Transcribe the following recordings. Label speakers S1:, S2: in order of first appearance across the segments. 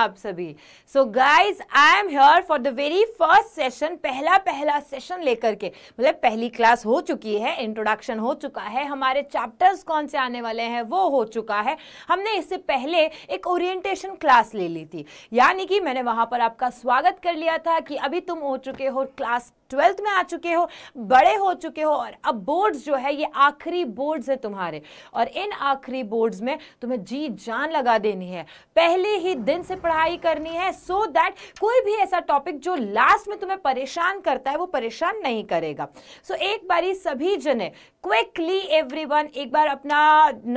S1: आप सभी so guys I am here for the very first session पहला पहला सेशन लेकर के मतलब पहली क्लास हो चुकी है इंट्रोडक्शन हो चुका है हमारे चैप्टर्स कौन से आने वाले हैं वो हो चुका है हमने इससे पहले एक ओरिएंटेशन क्लास ले ली थी यानी कि मैंने वहाँ पर आपका स्वागत कर लिया था कि अभी तुम हो चुके हो क्लास ट्वेल्थ में आ चुके हो बड़े हो चुके हो और अब बोर्ड्स जो है ये आखिरी बोर्ड्स है तुम्हारे और इन आखिरी बोर्ड्स में तुम्हें जी जान लगा देनी है पहले ही दिन से पढ़ाई करनी है सो so दैट कोई भी ऐसा टॉपिक जो लास्ट में तुम्हें परेशान करता है वो परेशान नहीं करेगा सो so, एक बारी सभी जने क्विकली एवरी एक बार अपना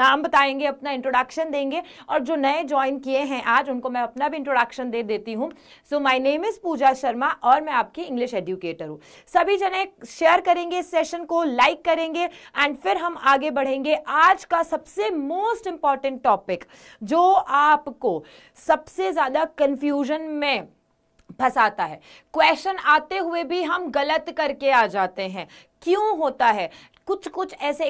S1: नाम बताएंगे अपना इंट्रोडक्शन देंगे और जो नए ज्वाइन किए हैं आज उनको मैं अपना भी इंट्रोडक्शन दे देती हूँ so my name is Pooja Sharma और मैं आपकी इंग्लिश एडुकेटर हूँ सभी जने शेयर करेंगे सेशन को लाइक करेंगे एंड फिर हम आगे बढ़ेंगे आज का सबसे मोस्ट इंपॉर्टेंट टॉपिक जो आपको सबसे ज़्यादा कंफ्यूजन में फंसाता है क्वेश्चन आते हुए भी हम गलत करके आ जाते हैं क्यों होता है कुछ कुछ ऐसे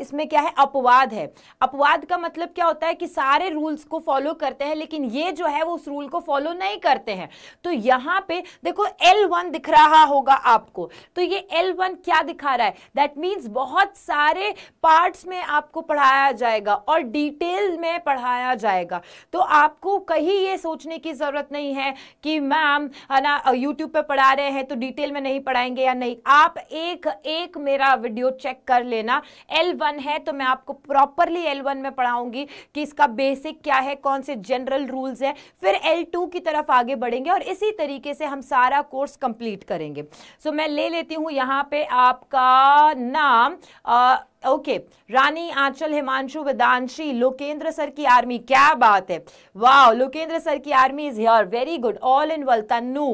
S1: इसमें क्या है अपवाद है अपवाद का मतलब क्या होता है कि सारे रूल्स को फॉलो करते हैं लेकिन ये जो है वो उस रूल को फॉलो नहीं करते हैं तो यहाँ पे देखो L1 दिख रहा होगा आपको तो ये L1 क्या दिखा रहा है दैट मीन्स बहुत सारे पार्ट्स में आपको पढ़ाया जाएगा और डिटेल में पढ़ाया जाएगा तो आपको कहीं ये सोचने की ज़रूरत नहीं है कि मैम है ना यूट्यूब पर पढ़ा रहे हैं तो डिटेल में नहीं पढ़ाएंगे या नहीं आप एक एक मेरा वीडियो चेक चेक कर लेना एल वन है तो मैं आपको प्रॉपरली एल वन में पढ़ाऊंगी कि इसका बेसिक क्या है कौन से जनरल रूल्स है फिर एल टू की तरफ आगे बढ़ेंगे और इसी तरीके से हम सारा कोर्स कंप्लीट करेंगे सो so, मैं ले लेती हूँ यहाँ पे आपका नाम आ, ओके रानी आंचल हिमांशु वेदांशी लोकेंद्र सर की आर्मी क्या बात है वाह लोकेंद्र सर की army is here very good all in all Tannu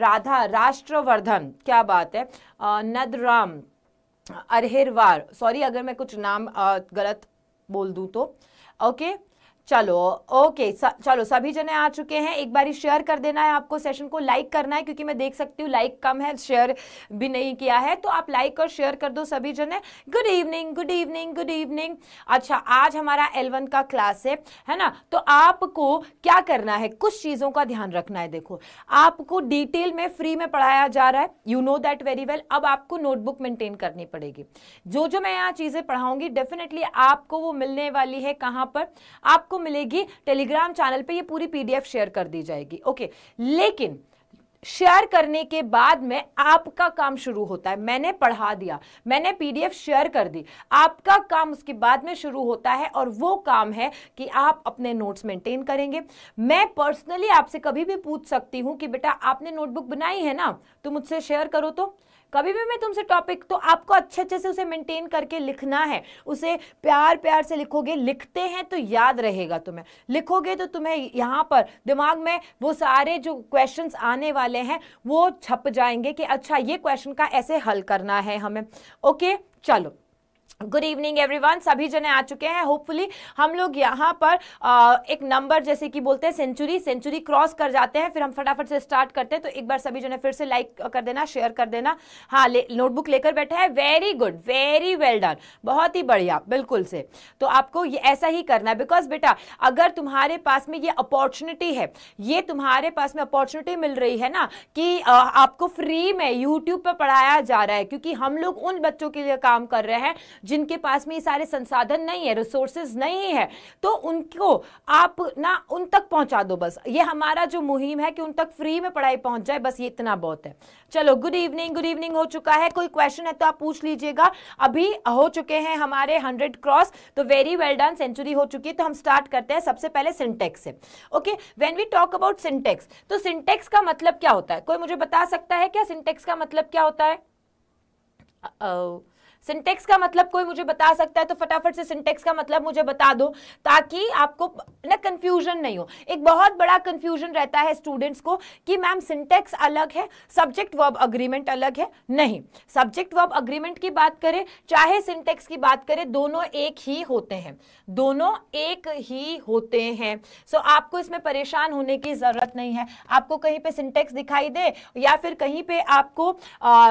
S1: Radha राष्ट्रवर्धन क्या बात है नदराम अरहेरवार सॉरी अगर मैं कुछ नाम गलत बोल दूँ तो ओके okay? चलो ओके चलो सभी जने आ चुके हैं एक बारी शेयर कर देना है आपको सेशन को लाइक करना है क्योंकि मैं देख सकती हूँ लाइक कम है शेयर भी नहीं किया है तो आप लाइक और शेयर कर दो सभी जने good evening good evening good evening अच्छा आज हमारा एलवन का क्लास है है ना तो आपको क्या करना है कुछ चीज़ों का ध्यान रखना है देखो आपको डिटेल में फ्री में पढ़ाया जा रहा है you know that very well अब आपको नोटबुक मेंटेन करनी पड़ेगी जो जो मैं यहाँ चीज़ें पढ़ाऊंगी डेफिनेटली आपको वो मिलने वाली है कहाँ पर आपको आपको मिलेगी टेलीग्राम चैनल पे ये पूरी पीडीएफ शेयर कर दी जाएगी ओके लेकिन शेयर करने के बाद में आपका काम शुरू होता है मैंने पढ़ा दिया मैंने पीडीएफ शेयर कर दी आपका काम उसके बाद में शुरू होता है और वो काम है कि आप अपने नोट्स मेंटेन करेंगे मैं पर्सनली आपसे कभी भी पूछ सकती हूं कि बेटा आपने नोटबुक बनाई है ना तो मुझसे शेयर करो तो कभी भी मैं तुमसे टॉपिक तो आपको अच्छे अच्छे से उसे मेंटेन करके लिखना है उसे प्यार प्यार से लिखोगे लिखते हैं तो याद रहेगा तुम्हें लिखोगे तो तुम्हें यहाँ पर दिमाग में वो सारे जो क्वेश्चन आने वाले हैं वो छप जाएंगे कि अच्छा ये क्वेश्चन का ऐसे हल करना है हमें ओके चलो गुड इवनिंग एवरीवन सभी जने आ चुके हैं होपफुली हम लोग यहाँ पर आ, एक नंबर जैसे कि बोलते हैं सेंचुरी सेंचुरी क्रॉस कर जाते हैं फिर हम फटाफट से स्टार्ट करते हैं तो एक बार सभी जने फिर से लाइक कर देना शेयर कर देना हाँ ले, नोटबुक लेकर बैठे हैं very good very well done बहुत ही बढ़िया बिल्कुल से तो आपको ये ऐसा ही करना है बिकॉज बेटा अगर तुम्हारे पास में ये अपॉर्चुनिटी है ये तुम्हारे पास में अपॉर्चुनिटी मिल रही है ना कि आ, आपको फ्री में यूट्यूब पर पढ़ाया जा रहा है क्योंकि हम लोग उन बच्चों के लिए काम कर रहे हैं जिनके पास में ये सारे संसाधन नहीं है रिसोर्सेज नहीं है तो उनको आप ना उन तक पहुंचा दो बस ये हमारा जो मुहिम है कि उन तक फ्री में पढ़ाई पहुंच जाए बस ये इतना बहुत है चलो गुड इवनिंग गुड इवनिंग हो चुका है कोई क्वेश्चन है तो आप पूछ लीजिएगा अभी हो चुके हैं हमारे हंड्रेड क्रॉस तो वेरी वेल डन सेंचुरी हो चुकी है तो हम स्टार्ट करते हैं सबसे पहले सिंटेक्स से okay when we talk about syntax तो सिंटेक्स का मतलब क्या होता है कोई मुझे बता सकता है क्या सिंटेक्स का मतलब क्या होता है uh -oh. सिंटेक्स का मतलब कोई मुझे बता सकता है तो फटाफट से सिंटेक्स का मतलब मुझे बता दो ताकि आपको ना कंफ्यूजन नहीं हो एक बहुत बड़ा कंफ्यूजन रहता है स्टूडेंट्स को कि मैम सिंटेक्स अलग है सब्जेक्ट वर्ब अग्रीमेंट अलग है नहीं सब्जेक्ट वर्ब अग्रीमेंट की बात करें चाहे सिंटेक्स की बात करें दोनों एक ही होते हैं दोनों एक ही होते हैं सो so, आपको इसमें परेशान होने की ज़रूरत नहीं है आपको कहीं पे सिंटेक्स दिखाई दे या फिर कहीं पे आपको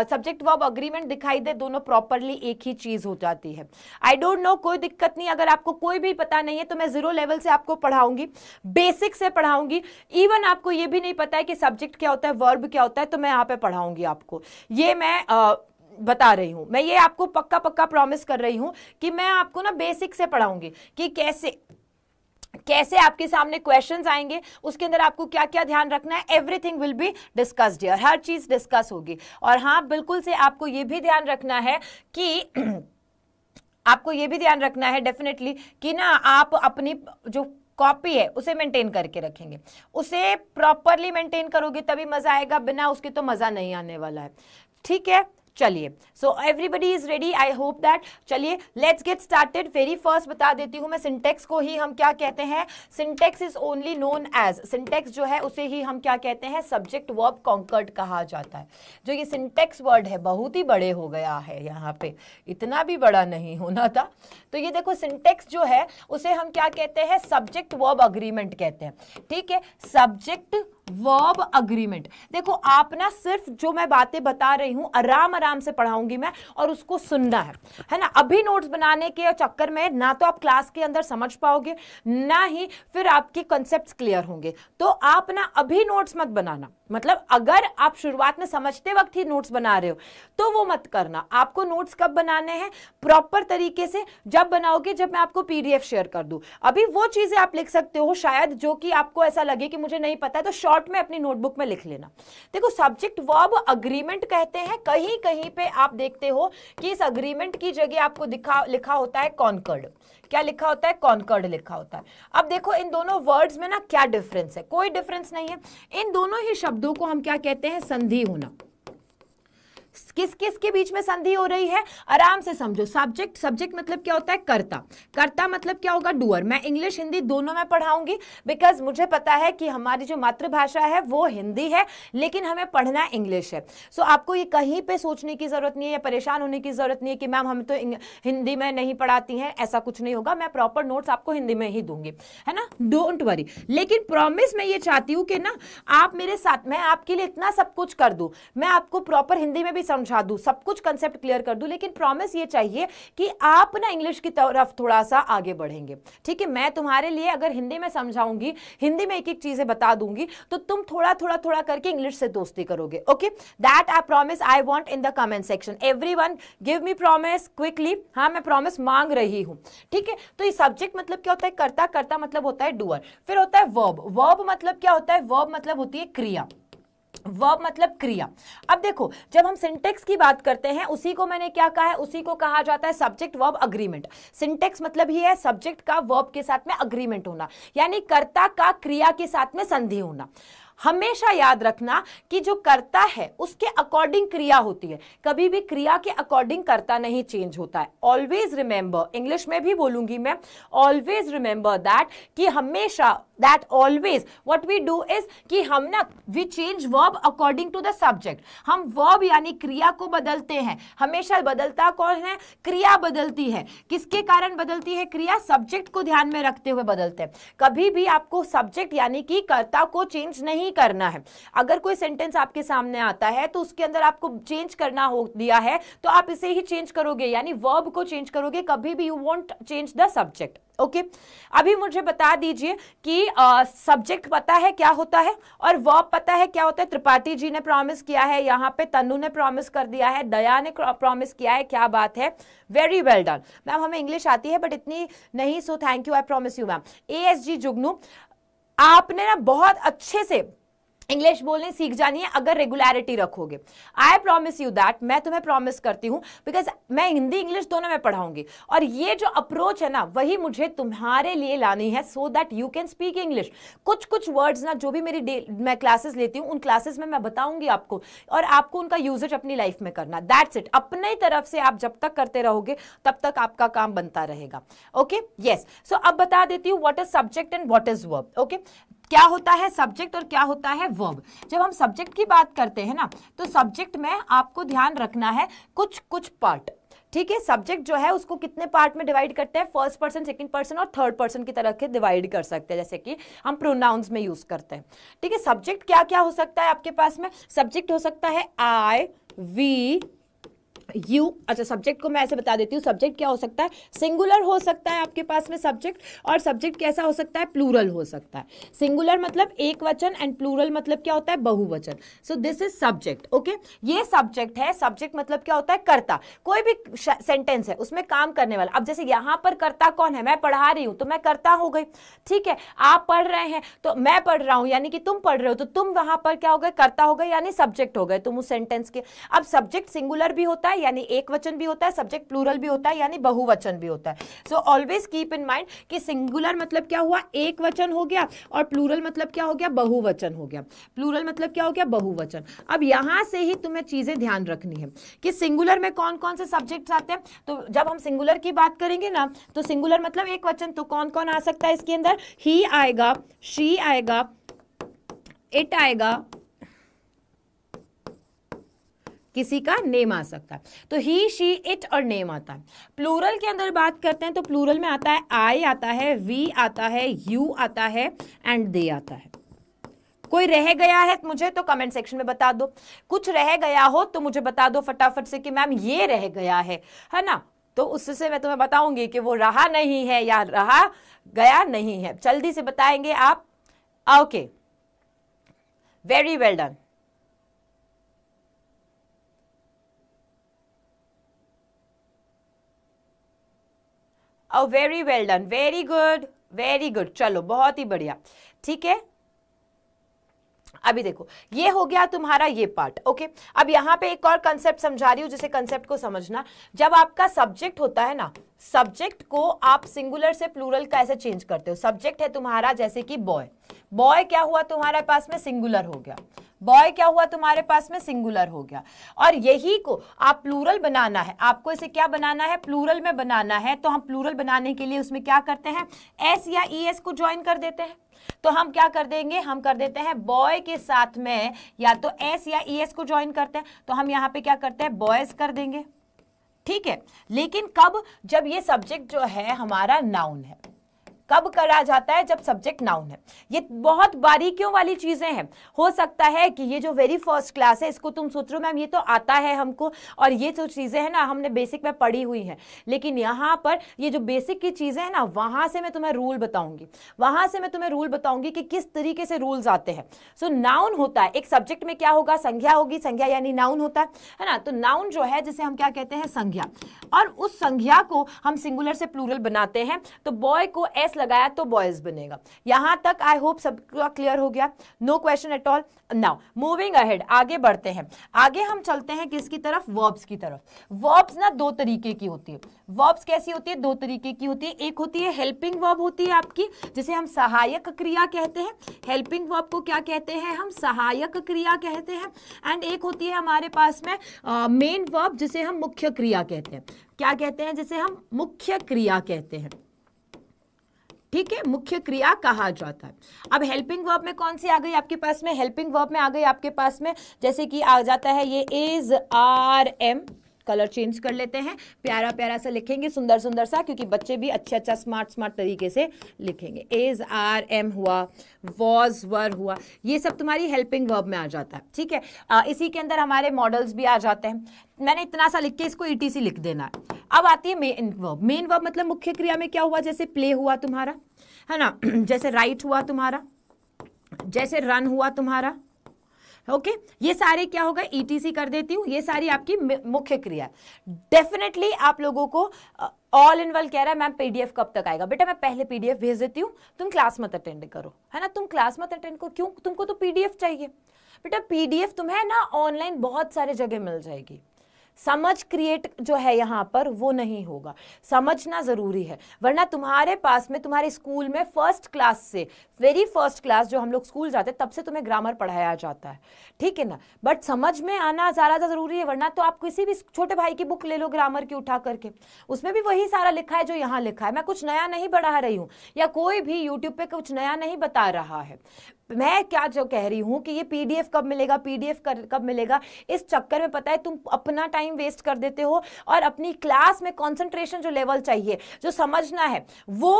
S1: सब्जेक्ट वर्ब अग्रीमेंट दिखाई दे दोनों प्रॉपरली एक ही चीज़ हो जाती है आई डोंट नो कोई दिक्कत नहीं अगर आपको कोई भी पता नहीं है तो मैं ज़ीरो लेवल से आपको पढ़ाऊंगी बेसिक से पढ़ाऊंगी इवन आपको ये भी नहीं पता है कि सब्जेक्ट क्या होता है वर्ब क्या होता है तो मैं यहाँ पे पढ़ाऊंगी आपको ये मैं आ, बता रही हूँ मैं ये आपको पक्का पक्का प्रॉमिस कर रही हूँ कि मैं आपको ना बेसिक से पढ़ाऊंगी कि कैसे कैसे आपके सामने क्वेश्चन आएंगे उसके अंदर आपको क्या क्या ध्यान रखना है everything will be discussed here हर चीज डिस्कस होगी और हाँ बिल्कुल से आपको ये भी ध्यान रखना है कि आपको ये भी ध्यान रखना है डेफिनेटली कि ना आप अपनी जो कॉपी है उसे मेंटेन करके रखेंगे उसे प्रॉपरली मेंटेन करोगे तभी मज़ा आएगा बिना उसके तो मज़ा नहीं आने वाला है ठीक है चलिए so everybody is ready I hope that चलिए let's get started very first बता देती हूँ मैं सिंटेक्स को ही हम क्या कहते हैं syntax is only known as syntax जो है उसे ही हम क्या कहते हैं सब्जेक्ट वर्ब कॉन्कर्ड कहा जाता है जो ये सिंटेक्स वर्ड है बहुत ही बड़े हो गया है यहाँ पे इतना भी बड़ा नहीं होना था तो ये देखो सिंटेक्स जो है उसे हम क्या कहते हैं सब्जेक्ट वर्ब अग्रीमेंट कहते हैं ठीक है सब्जेक्ट वर्ब अग्रीमेंट देखो आप ना सिर्फ जो मैं बातें बता रही हूं आराम आराम से पढ़ाऊंगी मैं और उसको सुनना है है ना अभी नोट्स बनाने के चक्कर में ना तो आप क्लास के अंदर समझ पाओगे ना ही फिर आपके कॉन्सेप्ट क्लियर होंगे तो आप ना अभी नोट्स मत बनाना मतलब अगर आप शुरुआत में समझते वक्त ही नोट्स बना रहे हो तो वो मत करना आपको नोट्स कब बनाने हैं प्रॉपर तरीके से जब बनाओगे जब मैं आपको पीडीएफ शेयर कर दू अभी वो चीज़ें आप लिख सकते हो शायद जो कि आपको ऐसा लगे कि मुझे नहीं पता है तो शॉर्ट शॉर्ट में अपनी नोटबुक में लिख लेना देखो सब्जेक्ट वर्ब अग्रीमेंट कहते हैं कहीं कहीं पे आप देखते हो कि इस अग्रीमेंट की जगह आपको दिखा लिखा होता है कॉनकर्ड क्या लिखा होता है कॉनकर्ड लिखा होता है अब देखो इन दोनों वर्ड्स में ना क्या डिफरेंस है कोई डिफरेंस नहीं है इन दोनों ही शब्दों को हम क्या कहते हैं संधि होना किस किस के बीच में संधि हो रही है आराम से समझो सब्जेक्ट सब्जेक्ट मतलब क्या होता है कर्ता कर्ता मतलब क्या होगा डूअर मैं इंग्लिश हिंदी दोनों में पढ़ाऊंगी बिकॉज मुझे पता है कि हमारी जो मातृभाषा है वो हिंदी है लेकिन हमें पढ़ना इंग्लिश है सो so, आपको ये कहीं पर सोचने की ज़रूरत नहीं है या परेशान होने की ज़रूरत नहीं है कि मैम हम तो हिंदी में नहीं पढ़ाती हैं ऐसा कुछ नहीं होगा मैं प्रॉपर नोट्स आपको हिंदी में ही दूंगी है ना डोंट वरी लेकिन प्रॉमिस मैं ये चाहती हूँ कि ना आप मेरे साथ मैं आपके लिए इतना सब कुछ कर दू मैं आपको प्रॉपर हिंदी में भी भी समझा दूं सब कुछ कंसेप्ट क्लियर कर दूं लेकिन प्रॉमिस ये चाहिए कि आप ना इंग्लिश की तरफ थोड़ा सा आगे बढ़ेंगे ठीक है मैं तुम्हारे लिए अगर हिंदी में समझाऊंगी हिंदी में एक एक चीज़ें बता दूंगी तो तुम थोड़ा थोड़ा थोड़ा करके इंग्लिश से दोस्ती करोगे okay that I promise I want in the comment section every give me promise quickly हाँ मैं प्रॉमिस मांग रही हूँ ठीक है तो ये सब्जेक्ट मतलब क्या होता है करता करता मतलब होता है डूअर फिर होता है वर्ब वर्ब मतलब क्या होता है वर्ब मतलब होती है क्रिया वर्ब मतलब क्रिया अब देखो जब हम सिंटेक्स की बात करते हैं उसी को मैंने क्या कहा है उसी को कहा जाता है सब्जेक्ट वर्ब अग्रीमेंट सिंटेक्स मतलब ही है सब्जेक्ट का वर्ब के साथ में अग्रीमेंट होना यानी कर्ता का क्रिया के साथ में संधि होना हमेशा याद रखना कि जो कर्ता है उसके अकॉर्डिंग क्रिया होती है कभी भी क्रिया के अकॉर्डिंग कर्ता नहीं चेंज होता है ऑलवेज रिमेंबर इंग्लिश में भी बोलूंगी मैं ऑलवेज रिमेंबर दैट कि हमेशा that always what we do is कि हम ना we change verb according to the subject हम वर्ब यानी क्रिया को बदलते हैं हमेशा बदलता कौन है क्रिया बदलती है किसके कारण बदलती है क्रिया सब्जेक्ट को ध्यान में रखते हुए बदलते हैं कभी भी आपको सब्जेक्ट यानी कि कर्ता को चेंज नहीं करना है अगर कोई सेंटेंस आपके सामने आता है तो उसके अंदर आपको चेंज करना हो दिया है तो आप इसे ही चेंज करोगे यानी वर्ब को चेंज करोगे कभी भी you won't change the subject okay okay? अभी मुझे बता दीजिए कि सब्जेक्ट पता है क्या होता है और वर्ब पता है क्या होता है त्रिपाठी जी ने प्रॉमिस किया है यहाँ पे तनु ने प्रॉमिस कर दिया है दया ने प्रॉमिस किया है क्या बात है वेरी वेल डन मैम हमें इंग्लिश आती है बट इतनी नहीं so thank you I promise you ma'am A S G Jugnu आपने ना बहुत अच्छे से इंग्लिश बोलने सीख जानी है अगर रेगुलरिटी रखोगे आई प्रॉमिस यू दैट मैं तुम्हें प्रॉमिस करती हूँ बिकॉज मैं हिंदी इंग्लिश दोनों में पढ़ाऊंगी और ये जो अप्रोच है ना वही मुझे तुम्हारे लिए लानी है so that you can speak English कुछ कुछ वर्ड्स ना जो भी मेरी मैं क्लासेस लेती हूँ उन क्लासेस में मैं बताऊंगी आपको और आपको उनका यूजेज अपनी लाइफ में करना दैट्स इट अपने तरफ से आप जब तक करते रहोगे तब तक आपका काम बनता रहेगा ओके यस सो अब बता देती हूँ what is subject and what is verb okay क्या होता है सब्जेक्ट और क्या होता है वर्ब जब हम सब्जेक्ट की बात करते हैं ना तो सब्जेक्ट में आपको ध्यान रखना है कुछ कुछ पार्ट ठीक है सब्जेक्ट जो है उसको कितने पार्ट में डिवाइड करते हैं फर्स्ट पर्सन सेकंड पर्सन और थर्ड पर्सन की तरह के डिवाइड कर सकते हैं जैसे कि हम प्रोनाउंस में यूज करते हैं ठीक है सब्जेक्ट क्या क्या हो सकता है आपके पास में सब्जेक्ट हो सकता है आई वी यू अच्छा सब्जेक्ट को मैं ऐसे बता देती हूँ सब्जेक्ट क्या हो सकता है सिंगुलर हो सकता है आपके पास में सब्जेक्ट और सब्जेक्ट कैसा हो सकता है प्लूरल हो सकता है सिंगुलर मतलब एक वचन एंड प्लूरल मतलब क्या होता है बहुवचन so this is subject okay ये सब्जेक्ट है सब्जेक्ट मतलब क्या होता है कर्ता कोई भी सेंटेंस है उसमें काम करने वाला अब जैसे यहाँ पर कर्ता कौन है मैं पढ़ा रही हूँ तो मैं करता हो गई ठीक है आप पढ़ रहे हैं तो मैं पढ़ रहा हूँ यानी कि तुम पढ़ रहे हो तो तुम वहां पर क्या हो गए कर्ता हो गए यानी सब्जेक्ट हो गए तुम उस सेंटेंस के अब सब्जेक्ट सिंगुलर भी होता है यानी एक वचन भी होता है सब्जेक्ट प्लूरल भी होता है यानी बहुवचन भी होता है so always keep in mind कि सिंगुलर मतलब क्या हुआ एक वचन हो गया और प्लूरल मतलब क्या हो गया बहुवचन हो गया प्लूरल मतलब क्या हो गया बहुवचन अब यहाँ से ही तुम्हें चीज़ें ध्यान रखनी है कि सिंगुलर में कौन कौन से सब्जेक्ट आते हैं तो जब हम सिंगुलर की बात करेंगे ना तो सिंगुलर मतलब एक वचन तो कौन कौन आ सकता है इसके अंदर ही आएगा शी आएगा इट आएगा किसी का नेम आ सकता है तो ही शी इट और नेम आता है प्लूरल के अंदर बात करते हैं तो प्लूरल में आता है आई आता है वी आता है यू आता है एंड दे आता है कोई रह गया है मुझे तो कमेंट सेक्शन में बता दो कुछ रह गया हो तो मुझे बता दो फटाफट से कि मैम ये रह गया है है ना तो उससे मैं तुम्हें बताऊंगी कि वो रहा नहीं है या रहा गया नहीं है जल्दी से बताएंगे आप ओके वेरी वेल डन और very well done very good very good चलो बहुत ही बढ़िया ठीक है अभी देखो ये हो गया तुम्हारा ये पार्ट ओके अब यहां पे एक और कंसेप्ट समझा रही हूं जिसे कंसेप्ट को समझना जब आपका सब्जेक्ट होता है ना सब्जेक्ट को आप सिंगुलर से प्लूरल कैसे चेंज करते हो सब्जेक्ट है तुम्हारा जैसे कि बॉय बॉय क्या हुआ तुम्हारे पास में सिंगुलर हो गया बॉय क्या हुआ तुम्हारे पास में सिंगुलर हो गया और यही को आप प्लूरल बनाना है आपको इसे क्या बनाना है प्लूरल में बनाना है तो हम प्लूरल बनाने के लिए उसमें क्या करते हैं एस या ई e एस को ज्वाइन कर देते हैं तो हम क्या कर देंगे हम कर देते हैं बॉय के साथ में या तो एस या ई e एस को ज्वाइन करते हैं तो हम यहाँ पे क्या करते हैं बॉयज कर देंगे ठीक है लेकिन कब जब ये सब्जेक्ट जो है हमारा नाउन है कब करा जाता है जब सब्जेक्ट नाउन है ये बहुत बारीकियों वाली चीज़ें हैं हो सकता है कि ये जो वेरी फर्स्ट क्लास है इसको तुम सोच रहे हो मैम ये तो आता है हमको और ये जो चीज़ें हैं ना हमने बेसिक में पढ़ी हुई है लेकिन यहाँ पर ये जो बेसिक की चीज़ें हैं ना वहां से मैं तुम्हें रूल बताऊंगी वहां से मैं तुम्हें रूल बताऊंगी कि किस तरीके से रूल्स आते हैं सो so, नाउन होता है एक सब्जेक्ट में क्या होगा संज्ञा होगी संज्ञा यानी नाउन होता है है ना तो नाउन जो है जिसे हम क्या कहते हैं संज्ञा और उस संज्ञा को हम सिंगुलर से प्लूरल बनाते हैं तो बॉय को एस एस लगाया तो बॉयज बनेगा यहां तक आई होप सबका क्लियर हो गया no question at all now moving ahead आगे बढ़ते हैं आगे हम चलते हैं किसकी तरफ वर्ब्स की तरफ वर्ब्स ना दो तरीके की होती है वर्ब्स कैसी होती है दो तरीके की होती है एक होती है हेल्पिंग वर्ब होती है आपकी जिसे हम सहायक क्रिया कहते हैं हेल्पिंग वर्ब को क्या कहते हैं हम सहायक क्रिया कहते हैं एंड एक होती है हमारे पास में मेन uh, वर्ब जिसे हम मुख्य क्रिया कहते हैं क्या कहते हैं जिसे हम मुख्य क्रिया कहते हैं ठीक है मुख्य क्रिया कहा जाता है अब हेल्पिंग वर्ब में कौन सी आ गई आपके पास में हेल्पिंग वर्ब में आ गई आपके पास में जैसे कि आ जाता है ये is are am colour change कर लेते हैं प्यारा प्यारा सा लिखेंगे सुंदर सुंदर सा क्योंकि बच्चे भी अच्छा अच्छा स्मार्ट स्मार्ट तरीके से लिखेंगे एज आर एम हुआ वॉज वर हुआ ये सब तुम्हारी हेल्पिंग वर्ब में आ जाता है ठीक है इसी के अंदर हमारे मॉडल्स भी आ जाते हैं मैंने इतना सा लिख के इसको ई e लिख देना है अब आती है मेन वर्ब मेन वर्ब मतलब मुख्य क्रिया में क्या हुआ जैसे प्ले हुआ तुम्हारा है ना जैसे राइट हुआ तुम्हारा जैसे रन हुआ तुम्हारा ओके ये सारे क्या होगा ईटीसी e कर देती हूँ ये सारी आपकी मुख्य क्रिया डेफिनेटली आप लोगों को ऑल इन वेल कह रहा है मैम पीडीएफ कब तक आएगा बेटा मैं पहले पीडीएफ भेज देती हूँ तुम क्लास मत अटेंड करो है ना तुम क्लास मत अटेंड करो क्यों तुमको तो पीडीएफ चाहिए बेटा पीडीएफ तुम्हें ना ऑनलाइन बहुत सारे जगह मिल जाएगी समझ क्रिएट जो है यहाँ पर वो नहीं होगा समझना ज़रूरी है वरना तुम्हारे पास में तुम्हारे स्कूल में फर्स्ट क्लास से वेरी फर्स्ट क्लास जो हम लोग स्कूल जाते हैं तब से तुम्हें ग्रामर पढ़ाया जाता है ठीक है ना बट समझ में आना ज़्यादा ज़रूरी है वरना तो आप किसी भी छोटे भाई की बुक ले लो ग्रामर की उठा करके उसमें भी वही सारा लिखा है जो यहाँ लिखा है मैं कुछ नया नहीं बढ़ा रही हूँ या कोई भी यूट्यूब पर कुछ नया नहीं बता रहा है मैं क्या जो कह रही हूँ कि ये पीडीएफ कब मिलेगा पीडीएफ कब मिलेगा इस चक्कर में पता है तुम अपना टाइम वेस्ट कर देते हो और अपनी क्लास में कॉन्सेंट्रेशन जो लेवल चाहिए जो समझना है वो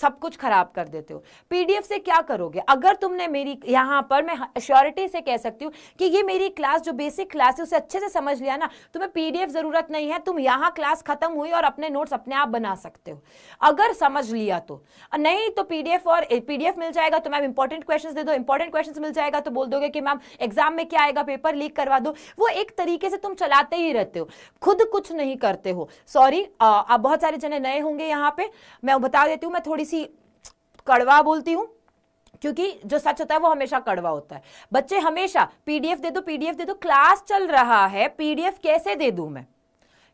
S1: सब कुछ खराब कर देते हो पीडीएफ से क्या करोगे अगर तुमने मेरी यहां पर मैं श्योरिटी से कह सकती हूं कि ये मेरी क्लास जो बेसिक क्लास है उसे अच्छे से समझ लिया ना तुम्हें पीडीएफ ज़रूरत नहीं है तुम यहाँ क्लास ख़त्म हुई और अपने नोट्स अपने आप बना सकते हो अगर समझ लिया तो नहीं तो पी और पी मिल जाएगा तो मैम इंपॉर्टेंट क्वेश्चन दे दो इंपॉर्टेंट क्वेश्चन मिल जाएगा तो बोल दोगे कि मैम एग्जाम में क्या आएगा पेपर लीक करवा दो वो एक तरीके से तुम चलाते ही रहते हो खुद कुछ नहीं करते हो सॉरी अब बहुत सारे जने नए होंगे यहाँ पे मैं बता देती हूँ मैं थोड़ी सी कड़वा बोलती हूँ क्योंकि जो सच होता है वो हमेशा कड़वा होता है बच्चे हमेशा पीडीएफ दे दो पीडीएफ दे दो क्लास चल रहा है पीडीएफ कैसे दे दू मैं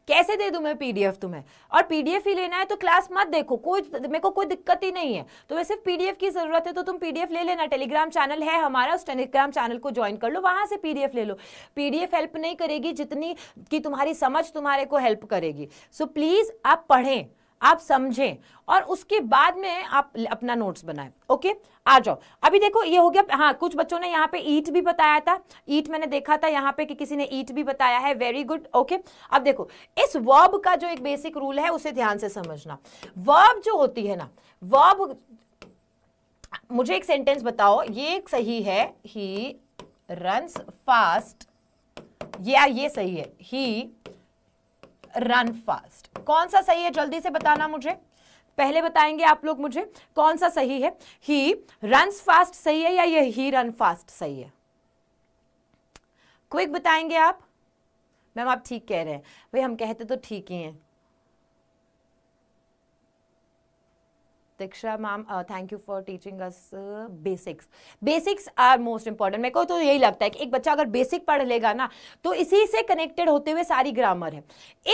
S1: कैसे दे दू मैं पीडीएफ तुम्हें और पीडीएफ ही लेना है तो क्लास मत देखो कोई मेरे को कोई दिक्कत ही नहीं है मैं तो सिर्फ पीडीएफ की जरूरत है तो तुम पीडीएफ ले लेना टेलीग्राम चैनल है हमारा उस टेलीग्राम चैनल को ज्वाइन कर लो वहां से पीडीएफ ले लो पीडीएफ हेल्प नहीं करेगी जितनी की तुम्हारी समझ तुम्हारे को हेल्प करेगी सो प्लीज आप पढ़ें आप समझें और उसके बाद में आप अपना नोट्स बनाएं ओके आ जाओ अभी देखो ये हो गया हाँ कुछ बच्चों ने यहाँ पे ईट भी बताया था ईट मैंने देखा था यहाँ पे कि किसी ने ईट भी बताया है वेरी गुड ओके अब देखो इस वर्ब का जो एक बेसिक रूल है उसे ध्यान से समझना वर्ब जो होती है ना वर्ब मुझे एक सेंटेंस बताओ ये एक सही है ही रन फास्ट या ये सही है ही रन फास्ट कौन सा सही है जल्दी से बताना मुझे पहले बताएंगे आप लोग मुझे कौन सा सही है ही रन फास्ट सही है या ये ही रन फास्ट सही है क्विक बताएंगे आप मैम आप ठीक कह रहे हैं भाई हम कहते तो ठीक ही हैं Diksha ma'am thank you for teaching us basics basics are most important मेरे को तो यही लगता है कि एक बच्चा अगर बेसिक पढ़ लेगा ना तो इसी से कनेक्टेड होते हुए सारी ग्रामर है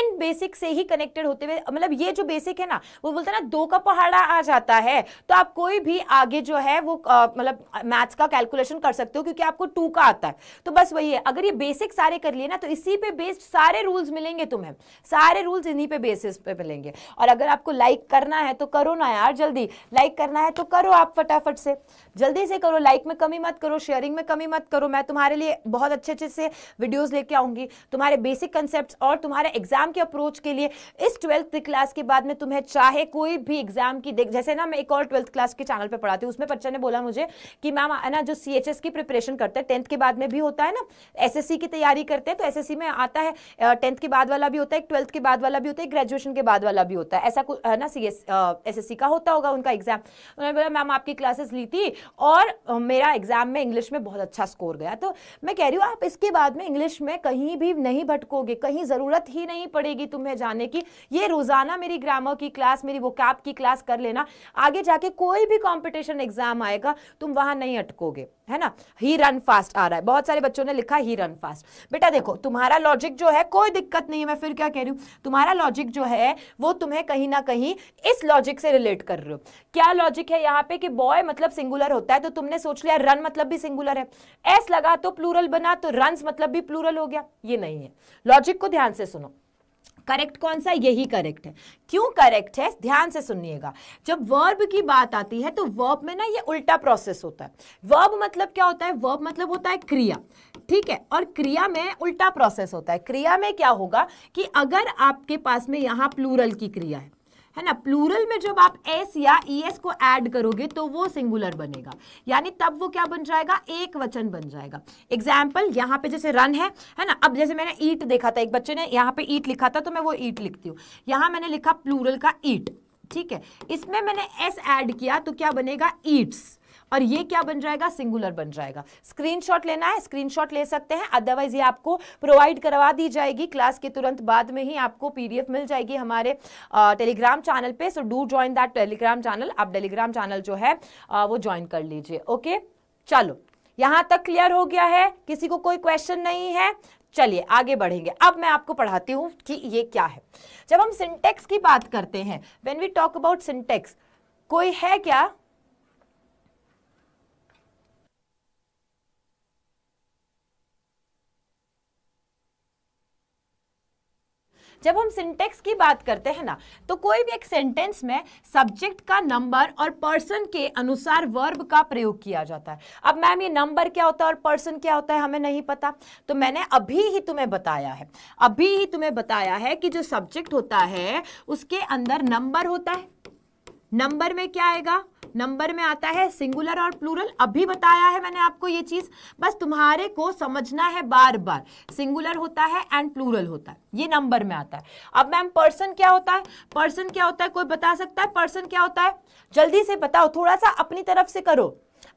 S1: इन बेसिक से ही कनेक्टेड होते हुए मतलब ये जो बेसिक है ना वो बोलते हैं ना दो का पहाड़ा आ जाता है तो आप कोई भी आगे जो है वो uh, मतलब मैथ्स uh, का कैलकुलेशन कर सकते हो क्योंकि आपको टू का आता है तो बस वही है अगर ये बेसिक सारे कर लिए ना तो इसी पे बेस्ड सारे रूल्स मिलेंगे तुम्हें सारे रूल्स इन्हीं पे बेसिस पे मिलेंगे और अगर आपको लाइक करना है तो करो ना यार जल्दी जल्दी लाइक करना है तो करो आप फटाफट से जल्दी से करो लाइक में कमी मत करो शेयरिंग में कमी मत करो मैं तुम्हारे लिए बहुत अच्छे अच्छे से वीडियोज़ लेके आऊंगी तुम्हारे बेसिक कंसेप्ट और तुम्हारे एग्जाम के अप्रोच के लिए इस ट्वेल्थ क्लास के बाद में तुम्हें चाहे कोई भी एग्जाम की देख जैसे ना मैं एक और ट्वेल्थ क्लास के चैनल पर पढ़ाती हूँ उसमें बच्चा ने बोला मुझे कि मैम है ना जो सी की प्रिपरेशन करते हैं टेंथ के बाद में भी होता है ना एस की तैयारी करते हैं तो एस में आता है टेंथ के बाद वाला भी होता है ट्वेल्थ के बाद वाला भी होता है ग्रेजुएशन के बाद वाला भी होता है ऐसा कुछ है ना सी एस का होता होगा होगा उनका एग्जाम उन्होंने बोला मैम आपकी क्लासेस ली थी और मेरा एग्जाम में इंग्लिश में बहुत अच्छा स्कोर गया तो मैं कह रही हूँ आप इसके बाद में इंग्लिश में कहीं भी नहीं भटकोगे कहीं ज़रूरत ही नहीं पड़ेगी तुम्हें जाने की ये रोज़ाना मेरी ग्रामर की क्लास मेरी वो की क्लास कर लेना आगे जाके कोई भी कॉम्पिटिशन एग्जाम आएगा तुम वहाँ नहीं अटकोगे है ना ही रन फास्ट आ रहा है बहुत सारे बच्चों ने लिखा ही रन फास्ट बेटा देखो तुम्हारा लॉजिक जो है कोई दिक्कत नहीं है मैं फिर क्या कह रही हूं तुम्हारा लॉजिक जो है वो तुम्हें कहीं ना कहीं इस लॉजिक से रिलेट कर रहे हो क्या लॉजिक है यहाँ पे कि बॉय मतलब सिंगुलर होता है तो तुमने सोच लिया रन मतलब भी सिंगुलर है एस लगा तो प्लूरल बना तो रन मतलब भी प्लूरल हो गया ये नहीं है लॉजिक को ध्यान से सुनो करेक्ट कौन सा यही करेक्ट है क्यों करेक्ट है ध्यान से सुनिएगा जब वर्ब की बात आती है तो वर्ब में ना ये उल्टा प्रोसेस होता है वर्ब मतलब क्या होता है वर्ब मतलब होता है क्रिया ठीक है और क्रिया में उल्टा प्रोसेस होता है क्रिया में क्या होगा कि अगर आपके पास में यहाँ प्लूरल की क्रिया है है ना प्लूरल में जब आप एस या ई e एस को ऐड करोगे तो वो सिंगुलर बनेगा यानी तब वो क्या बन जाएगा एक वचन बन जाएगा एग्जाम्पल यहाँ पे जैसे रन है है ना अब जैसे मैंने ईट देखा था एक बच्चे ने यहाँ पे ईट लिखा था तो मैं वो ईट लिखती हूँ यहाँ मैंने लिखा प्लूरल का ईट ठीक है इसमें मैंने एस ऐड किया तो क्या बनेगा ईट्स और ये क्या बन जाएगा सिंगुलर बन जाएगा स्क्रीनशॉट लेना है स्क्रीनशॉट ले सकते हैं अदरवाइज ये आपको प्रोवाइड करवा दी जाएगी क्लास के तुरंत बाद में ही आपको पीडीएफ मिल जाएगी हमारे टेलीग्राम चैनल पे so do join that Telegram channel आप टेलीग्राम चैनल जो है आ, वो ज्वाइन कर लीजिए ओके चलो यहां तक क्लियर हो गया है किसी को कोई क्वेश्चन नहीं है चलिए आगे बढ़ेंगे अब मैं आपको पढ़ाती हूँ कि ये क्या है जब हम सिंटेक्स की बात करते हैं when we talk about syntax कोई है क्या जब हम सिंटेक्स की बात करते हैं ना तो कोई भी एक सेंटेंस में सब्जेक्ट का नंबर और पर्सन के अनुसार वर्ब का प्रयोग किया जाता है अब मैम ये नंबर क्या होता है और पर्सन क्या होता है हमें नहीं पता तो मैंने अभी ही तुम्हें बताया है अभी ही तुम्हें बताया है कि जो सब्जेक्ट होता है उसके अंदर नंबर होता है नंबर में क्या आएगा नंबर में आता है सिंगुलर और प्लूरल अभी बताया है मैंने आपको ये चीज बस तुम्हारे को समझना है बार बार सिंगुलर होता है एंड प्लूरल होता है ये नंबर में आता है अब मैम पर्सन क्या होता है पर्सन क्या होता है कोई बता सकता है पर्सन क्या होता है जल्दी से बताओ थोड़ा सा अपनी तरफ से करो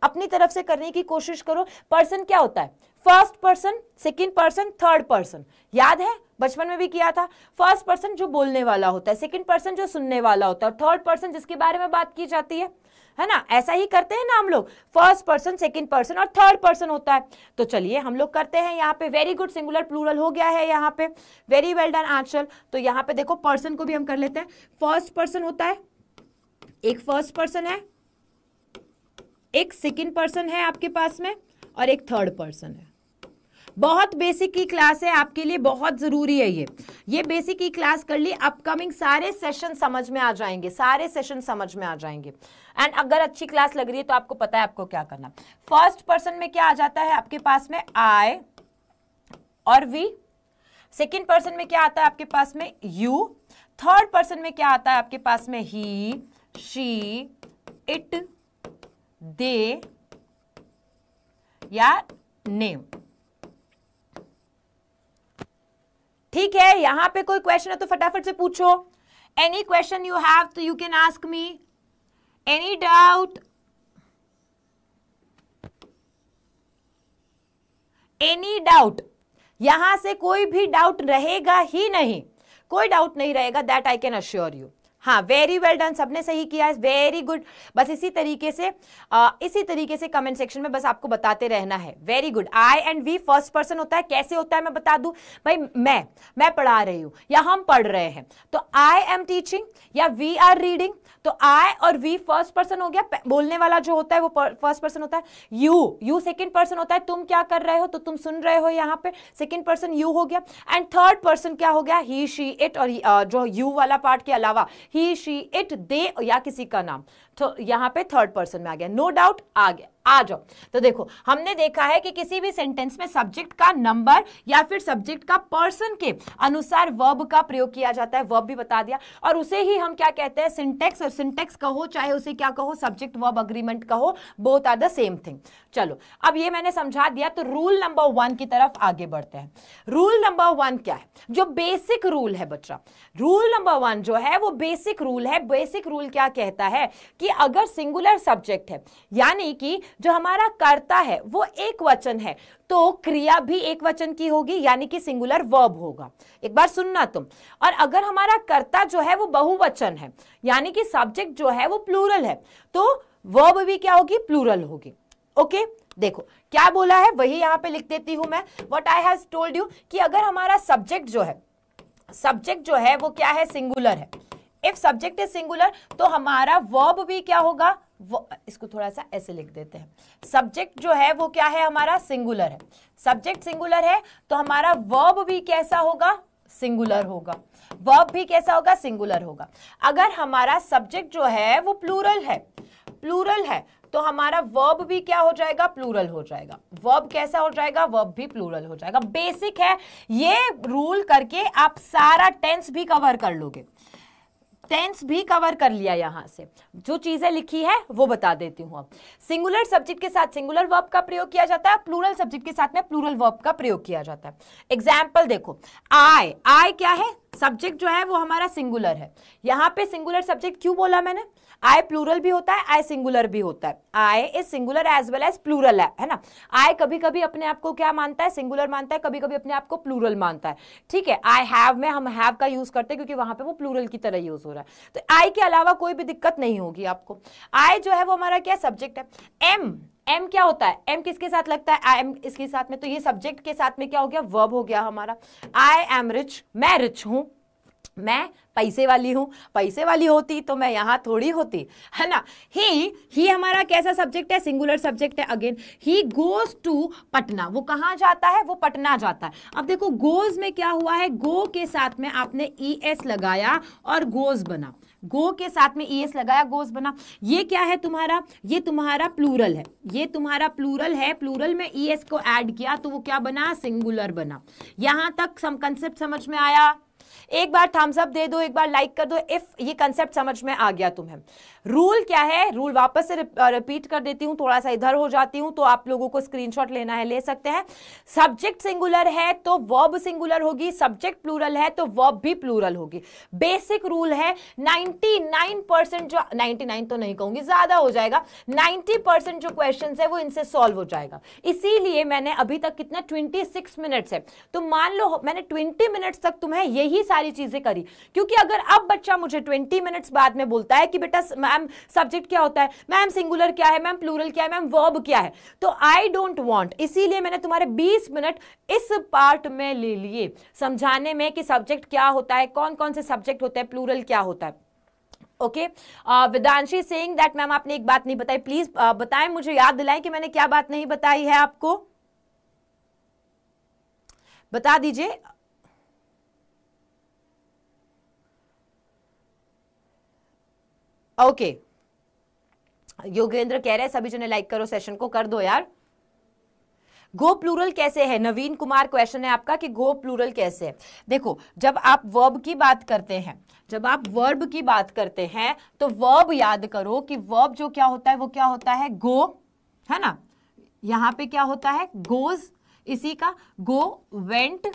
S1: अपनी तरफ से करने की कोशिश करो पर्सन क्या होता है first person second person third person याद है बचपन में भी किया था फर्स्ट पर्सन जो बोलने वाला होता है सेकेंड पर्सन जो सुनने वाला होता है थर्ड पर्सन जिसके बारे में बात की जाती है है ना ऐसा ही करते हैं ना हम लोग फर्स्ट पर्सन सेकेंड पर्सन और थर्ड पर्सन होता है तो चलिए हम लोग करते हैं यहाँ पे वेरी गुड सिंगुलर प्लूरल हो गया है यहाँ पे वेरी वेल डन आंसर तो यहाँ पे देखो पर्सन को भी हम कर लेते हैं फर्स्ट पर्सन होता है एक फर्स्ट पर्सन है एक सेकेंड पर्सन है आपके पास में और एक थर्ड पर्सन है बहुत बेसिक की क्लास है आपके लिए बहुत ज़रूरी है ये ये बेसिक की क्लास कर ली अपकमिंग सारे सेशन समझ में आ जाएंगे सारे सेशन समझ में आ जाएंगे एंड अगर अच्छी क्लास लग रही है तो आपको पता है आपको क्या करना फर्स्ट पर्सन में क्या आ जाता है आपके पास में आई और वी सेकेंड पर्सन में क्या आता है आपके पास में यू थर्ड पर्सन में क्या आता है आपके पास में ही शी इट दे या नेम ठीक है यहां पे कोई क्वेश्चन है तो फटाफट से पूछो एनी क्वेश्चन यू हैव तो you can ask me any doubt any doubt यहां से कोई भी डाउट रहेगा ही नहीं कोई डाउट नहीं रहेगा that I can assure you हाँ वेरी वेल डन सबने सही किया है वेरी गुड बस इसी तरीके से आ, इसी तरीके से कमेंट सेक्शन में बस आपको बताते रहना है very good I and we first person होता है कैसे होता है मैं बता दूं भाई मैं मैं पढ़ा रही हूँ या हम पढ़ रहे हैं तो आई एम टीचिंग या वी आर रीडिंग तो आई और वी फर्स्ट पर्सन हो गया बोलने वाला जो होता है वो फर्स्ट पर्सन होता है यू यू सेकेंड पर्सन होता है तुम क्या कर रहे हो तो तुम सुन रहे हो यहाँ पे सेकेंड पर्सन यू हो गया एंड थर्ड पर्सन क्या हो गया ही शी इट और जो यू वाला पार्ट के अलावा ही शी इट दे या किसी का नाम तो यहाँ पे थर्ड पर्सन में आ गया नो no डाउट आ गया आ जाओ तो देखो हमने देखा है कि किसी भी सेंटेंस में सब्जेक्ट का नंबर या फिर सब्जेक्ट का पर्सन के अनुसार वर्ब का प्रयोग किया जाता है वर्ब भी बता दिया और उसे ही हम क्या कहते हैं सिंटेक्स और सिंटेक्स कहो चाहे उसे क्या कहो सब्जेक्ट वर्ब अग्रीमेंट कहो both are the same thing चलो अब ये मैंने समझा दिया तो रूल नंबर वन की तरफ आगे बढ़ते हैं रूल नंबर वन क्या है जो बेसिक रूल है बच्चा रूल नंबर वन जो है वो बेसिक रूल है बेसिक रूल क्या कहता है कि अगर सिंगुलर सब्जेक्ट है यानी कि जो हमारा कर्ता है वो एक वचन है तो क्रिया भी एक वचन की होगी यानी कि सिंगुलर वर्ब होगा एक बार सुनना तुम और अगर हमारा कर्ता जो है वो बहुवचन है यानी कि सब्जेक्ट जो है वो प्लूरल है तो वर्ब भी क्या होगी प्लूरल होगी ओके देखो क्या बोला है वही यहाँ पे लिख देती हूं मैं what I has told you कि अगर हमारा सब्जेक्ट जो है सब्जेक्ट जो है वो क्या है सिंगुलर है इफ सब्जेक्ट इज सिंगुलर तो हमारा वर्ब भी क्या होगा इसको थोड़ा सा ऐसे लिख देते हैं सब्जेक्ट जो है वो क्या है हमारा सिंगुलर है सब्जेक्ट सिंगुलर है तो हमारा वर्ब भी कैसा होगा सिंगुलर होगा वर्ब भी कैसा होगा सिंगुलर होगा अगर हमारा सब्जेक्ट जो है वो प्लूरल है प्लूरल है तो हमारा वर्ब भी क्या हो जाएगा प्लूरल हो जाएगा वर्ब कैसा हो जाएगा वर्ब भी प्लूरल हो जाएगा बेसिक है ये रूल करके आप सारा टेंस भी कवर कर लोगे टेंस भी कवर कर लिया यहां से जो चीज़ें लिखी है वो बता देती हूँ अब सिंगुलर सब्जेक्ट के साथ सिंगुलर वर्ब का प्रयोग किया जाता है प्लूरल सब्जेक्ट के साथ में प्लूरल वर्ब का प्रयोग किया जाता है एग्जाम्पल देखो आय आय क्या है सब्जेक्ट जो है वो हमारा सिंगुलर है यहाँ पे सिंगुलर सब्जेक्ट क्यों बोला मैंने आई प्लूरल भी होता है आई सिंगुलर भी होता है I is singular as well as plural है है ना आई कभी कभी अपने आप को क्या मानता है सिंगुलर मानता है कभी कभी अपने आप को प्लूरल मानता है ठीक है आई हैव में हम हैव का यूज करते हैं क्योंकि वहां पे वो प्लूरल की तरह यूज हो रहा है तो आई के अलावा कोई भी दिक्कत नहीं होगी आपको आई जो है वो हमारा क्या सब्जेक्ट है एम एम क्या होता है एम किसके साथ लगता है आई एम इसके साथ में तो ये सब्जेक्ट के साथ में क्या हो गया वर्ब हो गया हमारा आई एम रिच मैं रिच हूं मैं पैसे वाली हूँ पैसे वाली होती तो मैं यहाँ थोड़ी होती है ना ही ही हमारा कैसा सब्जेक्ट है सिंगुलर सब्जेक्ट है again he goes to Patna वो कहाँ जाता है वो पटना जाता है अब देखो गोज में क्या हुआ है गो के साथ में आपने ई एस लगाया और गोज बना गो के साथ में ई एस लगाया गोज बना ये क्या है तुम्हारा ये तुम्हारा प्लूरल है ये तुम्हारा प्लूरल है प्लूरल में ई एस को ऐड किया तो वो क्या बना सिंगुलर बना यहाँ तक सम कंसेप्ट समझ में आया एक बार थम्स अप दे दो एक बार लाइक कर दो इफ ये कंसेप्ट समझ में आ गया तुम्हें रूल क्या है रूल वापस से रिपीट कर देती हूँ थोड़ा सा इधर हो जाती हूँ तो आप लोगों को स्क्रीनशॉट लेना है ले सकते हैं सब्जेक्ट सिंगुलर है तो वर्ब सिंगुलर होगी सब्जेक्ट प्लूरल है तो वर्ब भी प्लूरल होगी बेसिक रूल है 99 परसेंट जो 99 तो नहीं कहूंगी ज्यादा हो जाएगा 90 परसेंट जो क्वेश्चन है वो इनसे सॉल्व हो जाएगा इसीलिए मैंने अभी तक कितना 26 मिनट्स है तो मान लो मैंने 20 मिनट्स तक तुम्हें यही सारी चीजें करी क्योंकि अगर अब बच्चा मुझे 20 मिनट्स बाद में बोलता है कि बेटा मैम सब्जेक्ट क्या होता है मैम सिंगुलर क्या है मैम प्लूरल क्या है मैम वर्ब क्या है तो आई डोंट वॉन्ट इसीलिए मैंने तुम्हारे बीस मिनट इस पार्ट में ले लिए समझाने में कि सब्जेक्ट क्या होता है कौन कौन से सब्जेक्ट होते हैं प्लूरल क्या होता है okay Vidanshi Singh that ma'am आपने एक बात नहीं बताई प्लीज uh, बताएं मुझे याद दिलाएं कि मैंने क्या बात नहीं बताई है आपको बता दीजिए ओके योगेंद्र कह रहे हैं सभी जने लाइक करो सेशन को कर दो यार गो प्लूरल कैसे है नवीन कुमार क्वेश्चन है आपका कि गो प्लूरल कैसे है देखो जब आप वर्ब की बात करते हैं जब आप वर्ब की बात करते हैं तो वर्ब याद करो कि वर्ब जो क्या होता है वो क्या होता है गो है ना यहां पे क्या होता है गोज इसी का गो वेंट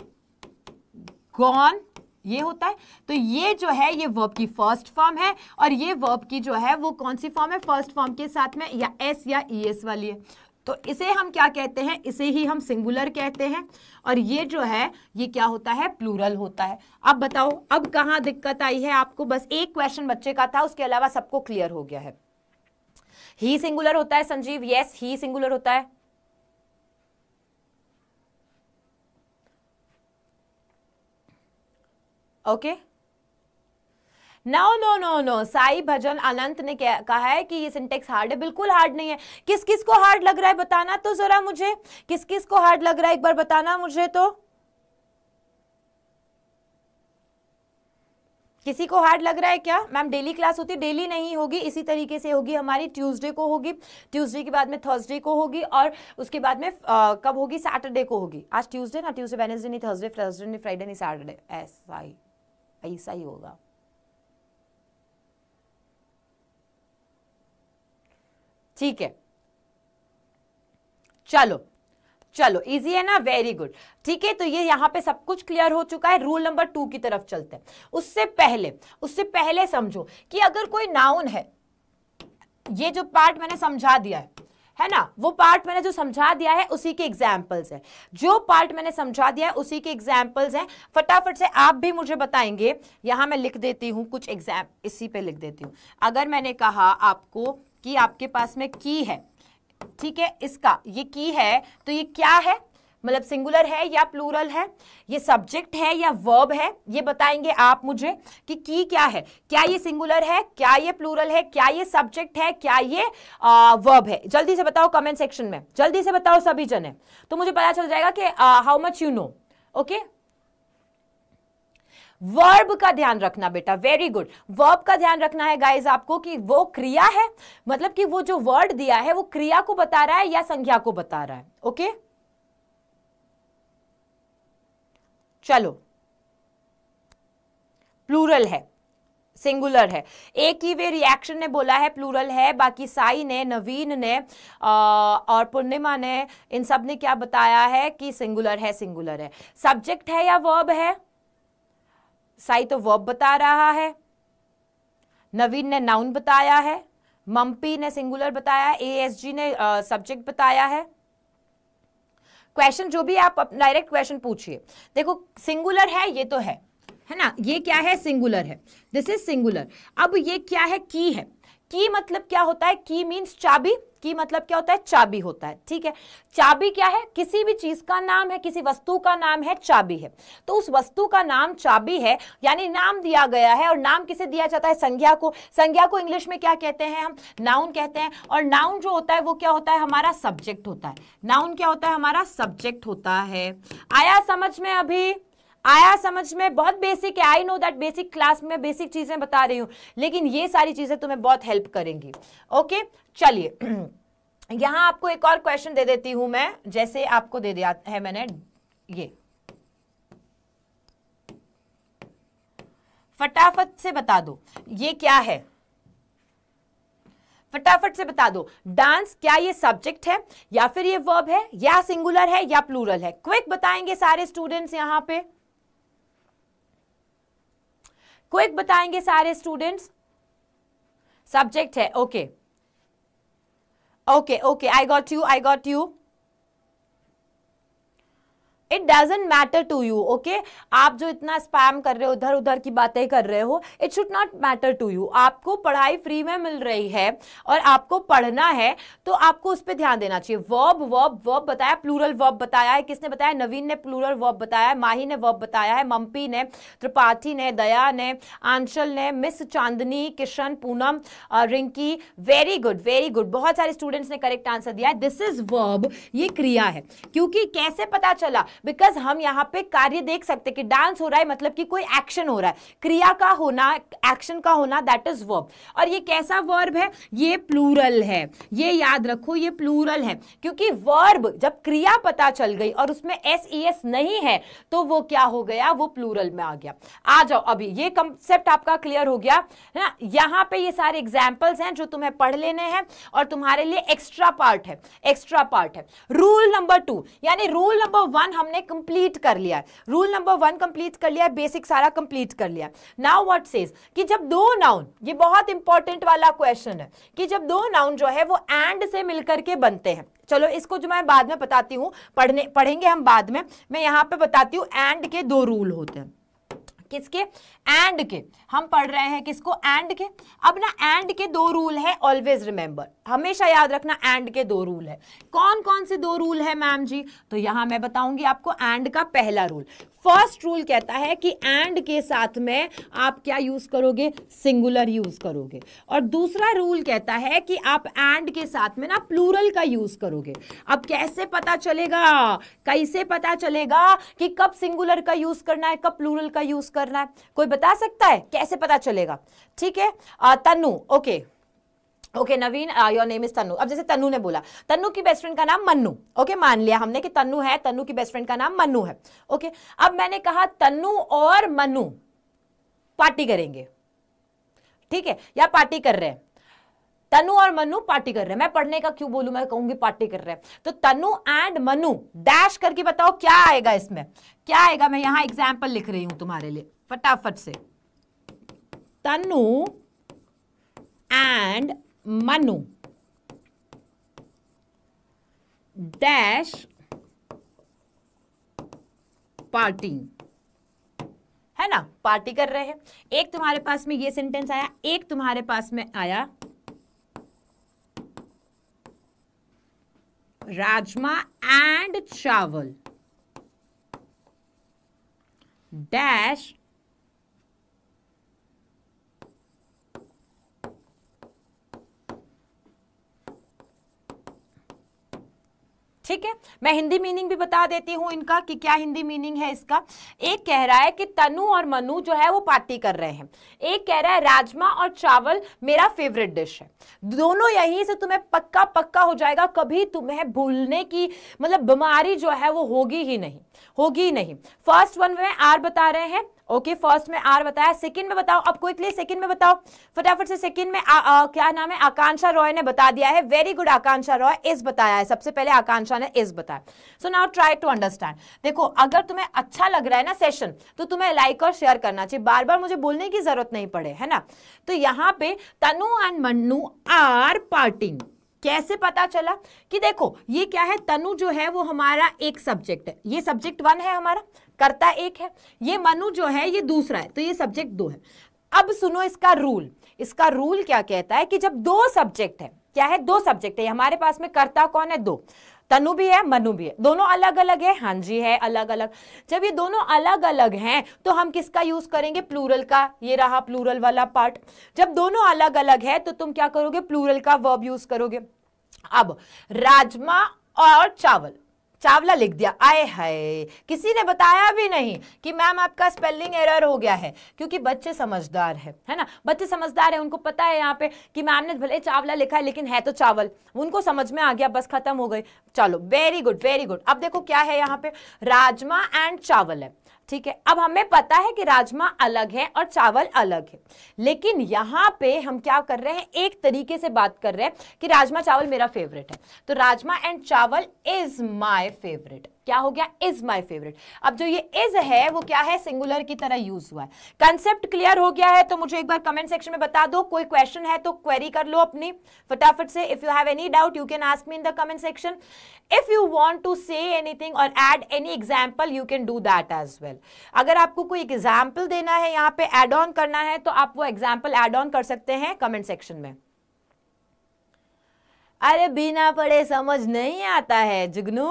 S1: गॉन ये होता है तो ये जो है ये वर्ब की फर्स्ट फॉर्म है और ये वर्ब की जो है वो कौन सी फॉर्म है फर्स्ट फॉर्म के साथ में या एस या ई एस वाली है तो इसे हम क्या कहते हैं इसे ही हम सिंगुलर कहते हैं और ये जो है ये क्या होता है प्लूरल होता है अब बताओ अब कहाँ दिक्कत आई है आपको बस एक क्वेश्चन बच्चे का था उसके अलावा सबको क्लियर हो गया है ही सिंगुलर होता है संजीव यस ही सिंगुलर होता है okay no no no no Sai Bhajan Anant ने कहा है कि ये सिंटेक्स हार्ड है बिल्कुल हार्ड नहीं है किस किस को हार्ड लग रहा है बताना तो जरा मुझे किस किस को हार्ड लग रहा है एक बार बताना मुझे तो किसी को हार्ड लग रहा है क्या मैम डेली क्लास होती है डेली नहीं होगी इसी तरीके से होगी हमारी ट्यूसडे को होगी ट्यूसडे के बाद में थर्सडे को होगी और उसके बाद में आ, कब होगी सैटरडे को होगी आज ट्यूसडे ना ट्यूसडे वेनेसडे नहीं थर्सडे थर्सडे नहीं फ्राइडे नहीं सैटरडे ऐसा ही ऐसा ही होगा ठीक है चलो चलो इजी है ना वेरी गुड ठीक है तो ये यहाँ पे सब कुछ क्लियर हो चुका है रूल नंबर टू की तरफ चलते हैं उससे पहले उससे पहले समझो कि अगर कोई नाउन है ये जो पार्ट मैंने समझा दिया है है ना वो पार्ट मैंने जो समझा दिया है उसी के एग्जाम्पल्स हैं जो पार्ट मैंने समझा दिया है उसी के एग्जाम्पल्स हैं फटाफट से आप भी मुझे बताएंगे यहाँ मैं लिख देती हूँ कुछ एग्जाम इसी पे लिख देती हूँ अगर मैंने कहा आपको कि आपके पास में की है ठीक है इसका ये की है तो ये क्या है मतलब सिंगुलर है या प्लूरल है ये सब्जेक्ट है या वर्ब है ये बताएंगे आप मुझे कि की क्या है क्या ये सिंगुलर है क्या ये प्लूरल है क्या ये सब्जेक्ट है क्या ये वर्ब है जल्दी से बताओ कमेंट सेक्शन में जल्दी से बताओ सभी जने तो मुझे पता चल जाएगा कि how much you know okay verb का ध्यान रखना बेटा वेरी गुड वर्ब का ध्यान रखना है गाइज आपको कि वो क्रिया है मतलब कि वो जो वर्ड दिया है वो क्रिया को बता रहा है या संज्ञा को बता रहा है ओके okay? चलो प्लूरल है सिंगुलर है एक ही वे रिएक्शन ने बोला है प्लूरल है बाकी साई ने नवीन ने आ, और पूर्णिमा ने इन सब ने क्या बताया है कि सिंगुलर है सिंगुलर है सब्जेक्ट है या वर्ब है साई तो वर्ब बता रहा है नवीन ने नाउन बताया है मम्पी ने सिंगुलर बताया ए एस जी ने सब्जेक्ट बताया है क्वेश्चन जो भी आप डायरेक्ट क्वेश्चन पूछिए देखो सिंगुलर है ये तो है है ना ये क्या है सिंगुलर है दिस इज सिंगुलर अब ये क्या है की है की मतलब क्या होता है की मीन्स चाबी की मतलब क्या होता है चाबी होता है ठीक है चाबी क्या है किसी भी चीज का नाम है किसी वस्तु का नाम है चाबी है तो उस वस्तु का नाम चाबी है यानी नाम दिया गया है और नाम किसे दिया जाता है संज्ञा को संज्ञा को इंग्लिश में क्या कहते हैं हम नाउन कहते हैं और नाउन जो होता है वो क्या होता है हमारा सब्जेक्ट होता है नाउन क्या होता है हमारा सब्जेक्ट होता है आया समझ में अभी आया समझ में बहुत बेसिक है I know that basic class में बेसिक चीज़ें बता रही हूं लेकिन ये सारी चीज़ें तुम्हें तो बहुत हेल्प करेंगी ओके चलिए यहां आपको एक और क्वेश्चन दे देती हूं मैं जैसे आपको दे दिया है मैंने ये फटाफट से बता दो ये क्या है फटाफट से बता दो डांस क्या ये सब्जेक्ट है या फिर ये वर्ब है या सिंगुलर है या प्लूरल है क्विक बताएंगे सारे स्टूडेंट्स यहां पे क्विक बताएंगे सारे स्टूडेंट्स सब्जेक्ट है okay okay okay I got you I got you it doesn't matter to you okay आप जो इतना स्पैम कर रहे हो उधर उधर की बातें कर रहे हो it should not matter to you आपको पढ़ाई फ्री में मिल रही है और आपको पढ़ना है तो आपको उस पर ध्यान देना चाहिए वर्ब वर्ब वर्ब बताया प्लूरल वर्ब बताया है किसने बताया नवीन ने प्लूरल वर्ब बताया है माही ने वर्ब बताया है मम्पी ने त्रिपाठी ने दया ने आंशल ने miss Chandni Kishan Poonam Rinki very good very good बहुत सारे स्टूडेंट्स ने करेक्ट आंसर दिया है दिस इज वर्ब ये क्रिया है क्योंकि कैसे पता चला बिकॉज हम यहाँ पे कार्य देख सकते कि डांस हो रहा है मतलब कि कोई एक्शन हो रहा है क्रिया का होना एक्शन का होना दैट इज वर्ब और ये कैसा वर्ब है ये प्लूरल है ये याद रखो ये प्लूरल है क्योंकि वर्ब जब क्रिया पता चल गई और उसमें एस ई एस नहीं है तो वो क्या हो गया वो प्लूरल में आ गया आ जाओ अभी ये कंसेप्ट आपका क्लियर हो गया है ना यहाँ पे ये सारे एग्जाम्पल्स हैं जो तुम्हें पढ़ लेने हैं और तुम्हारे लिए एक्स्ट्रा पार्ट है एक्स्ट्रा पार्ट है रूल नंबर टू यानी रूल नंबर वन हम हमने कंप्लीट कर लिया है रूल नंबर वन कंप्लीट कर लिया है बेसिक सारा कंप्लीट कर लिया नाउ व्हाट सेज कि जब दो नाउन ये बहुत इंपॉर्टेंट वाला क्वेश्चन है कि जब दो नाउन जो है वो एंड से मिलकर के बनते हैं चलो इसको जो मैं बाद में बताती हूँ पढ़ने पढ़ेंगे हम बाद में मैं यहाँ पे बताती हूँ एंड के दो रूल होते हैं किसके एंड के हम पढ़ रहे हैं किसको एंड के अब ना एंड के दो रूल है ऑलवेज रिमेंबर हमेशा याद रखना एंड के दो रूल है कौन कौन से दो रूल है मैम जी तो यहां मैं बताऊंगी आपको एंड का पहला रूल फर्स्ट रूल कहता है कि एंड के साथ में आप क्या यूज करोगे सिंगुलर यूज करोगे और दूसरा रूल कहता है कि आप एंड के साथ में ना प्लूरल का यूज करोगे अब कैसे पता चलेगा कैसे पता चलेगा कि कब सिंगुलर का यूज करना है कब प्लूरल का यूज करना है कोई बता सकता है कैसे पता चलेगा ठीक है Tanu okay okay. Okay okay, Naveen your name is Tanu अब जैसे तनु ने बोला तनु की बेस्ट फ्रेंड का नाम मन्नू ओके okay, मान लिया हमने कि तनु है तनु की बेस्ट फ्रेंड का नाम मन्नू है ओके okay, अब मैंने कहा तनु और मनु पार्टी करेंगे ठीक है या पार्टी कर रहे हैं तनु और मनु पार्टी कर रहे हैं मैं पढ़ने का क्यों बोलू मैं कहूंगी पार्टी कर रहे हैं तो तनु एंड मनु डैश करके बताओ क्या आएगा इसमें क्या आएगा मैं यहां एग्जाम्पल लिख रही हूं तुम्हारे लिए फटाफट से Tanu and Manu dash party है ना पार्टी कर रहे हैं एक तुम्हारे पास में ये सेंटेंस आया एक तुम्हारे पास में आया राजमा एंड चावल डैश ठीक है मैं हिंदी मीनिंग भी बता देती हूँ इनका कि क्या हिंदी मीनिंग है इसका एक कह रहा है कि तनु और मनु जो है वो पार्टी कर रहे हैं एक कह रहा है राजमा और चावल मेरा फेवरेट डिश है दोनों यहीं से तुम्हें पक्का पक्का हो जाएगा कभी तुम्हें भूलने की मतलब बीमारी जो है वो होगी ही नहीं होगी ही नहीं फर्स्ट वन में आर बता रहे हैं ओके फर्स्ट में आर बताया सेकंड में बताओ अब क्विकली सेकंड में बताओ फटाफट से सेकंड में आ, आ, क्या नाम है आकांक्षा रॉय ने बता दिया है वेरी गुड आकांक्षा रॉय इस बताया है सबसे पहले आकांक्षा ने इस बताया so now try to understand देखो अगर तुम्हें अच्छा लग रहा है ना सेशन तो तुम्हें लाइक और शेयर करना चाहिए बार बार मुझे बोलने की जरूरत नहीं पड़े है ना तो यहाँ पे Tanu and Mannu are parting कैसे पता चला कि देखो ये क्या है तनु जो है वो हमारा एक सब्जेक्ट है ये सब्जेक्ट वन है हमारा करता एक है ये मनु जो है ये दूसरा है तो ये सब्जेक्ट दो है अब सुनो इसका रूल इसका रूल क्या कहता है कि जब दो सब्जेक्ट है क्या है दो सब्जेक्ट है हमारे पास में करता कौन है दो तनु भी है मनु भी है दोनों अलग अलग है हाँ जी है अलग अलग जब ये दोनों अलग अलग हैं तो हम किसका यूज करेंगे प्लूरल का ये रहा प्लूरल वाला पार्ट जब दोनों अलग अलग है तो तुम क्या करोगे प्लूरल का वर्ब यूज करोगे अब राजमा और चावल चावला लिख दिया आए हाय किसी ने बताया भी नहीं कि मैम आपका स्पेलिंग एरर हो गया है क्योंकि बच्चे समझदार है है ना बच्चे समझदार है उनको पता है यहाँ पे कि मैम ने भले चावला लिखा है लेकिन है तो चावल उनको समझ में आ गया बस खत्म हो गई चलो वेरी गुड वेरी गुड अब देखो क्या है यहाँ पे राजमा एंड चावल है ठीक है अब हमें पता है कि राजमा अलग है और चावल अलग है लेकिन यहाँ पे हम क्या कर रहे हैं एक तरीके से बात कर रहे हैं कि राजमा चावल मेरा फेवरेट है तो rajma and chawal is my favourite क्या हो गया इज माई फेवरेट अब जो ये इज है वो क्या है सिंगुलर की तरह यूज हुआ है कंसेप्ट क्लियर हो गया है तो मुझे एक बार कमेंट सेक्शन में बता दो कोई क्वेश्चन है तो क्वेरी कर लो अपनी फटाफट से if you have any doubt you can ask me in the comment section if you want to say anything और add any example you can do that as well अगर आपको कोई एग्जाम्पल देना है यहाँ पे एड ऑन करना है तो आप वो एग्जाम्पल एड ऑन कर सकते हैं कमेंट सेक्शन में अरे बिना पढ़े समझ नहीं आता है जुगनू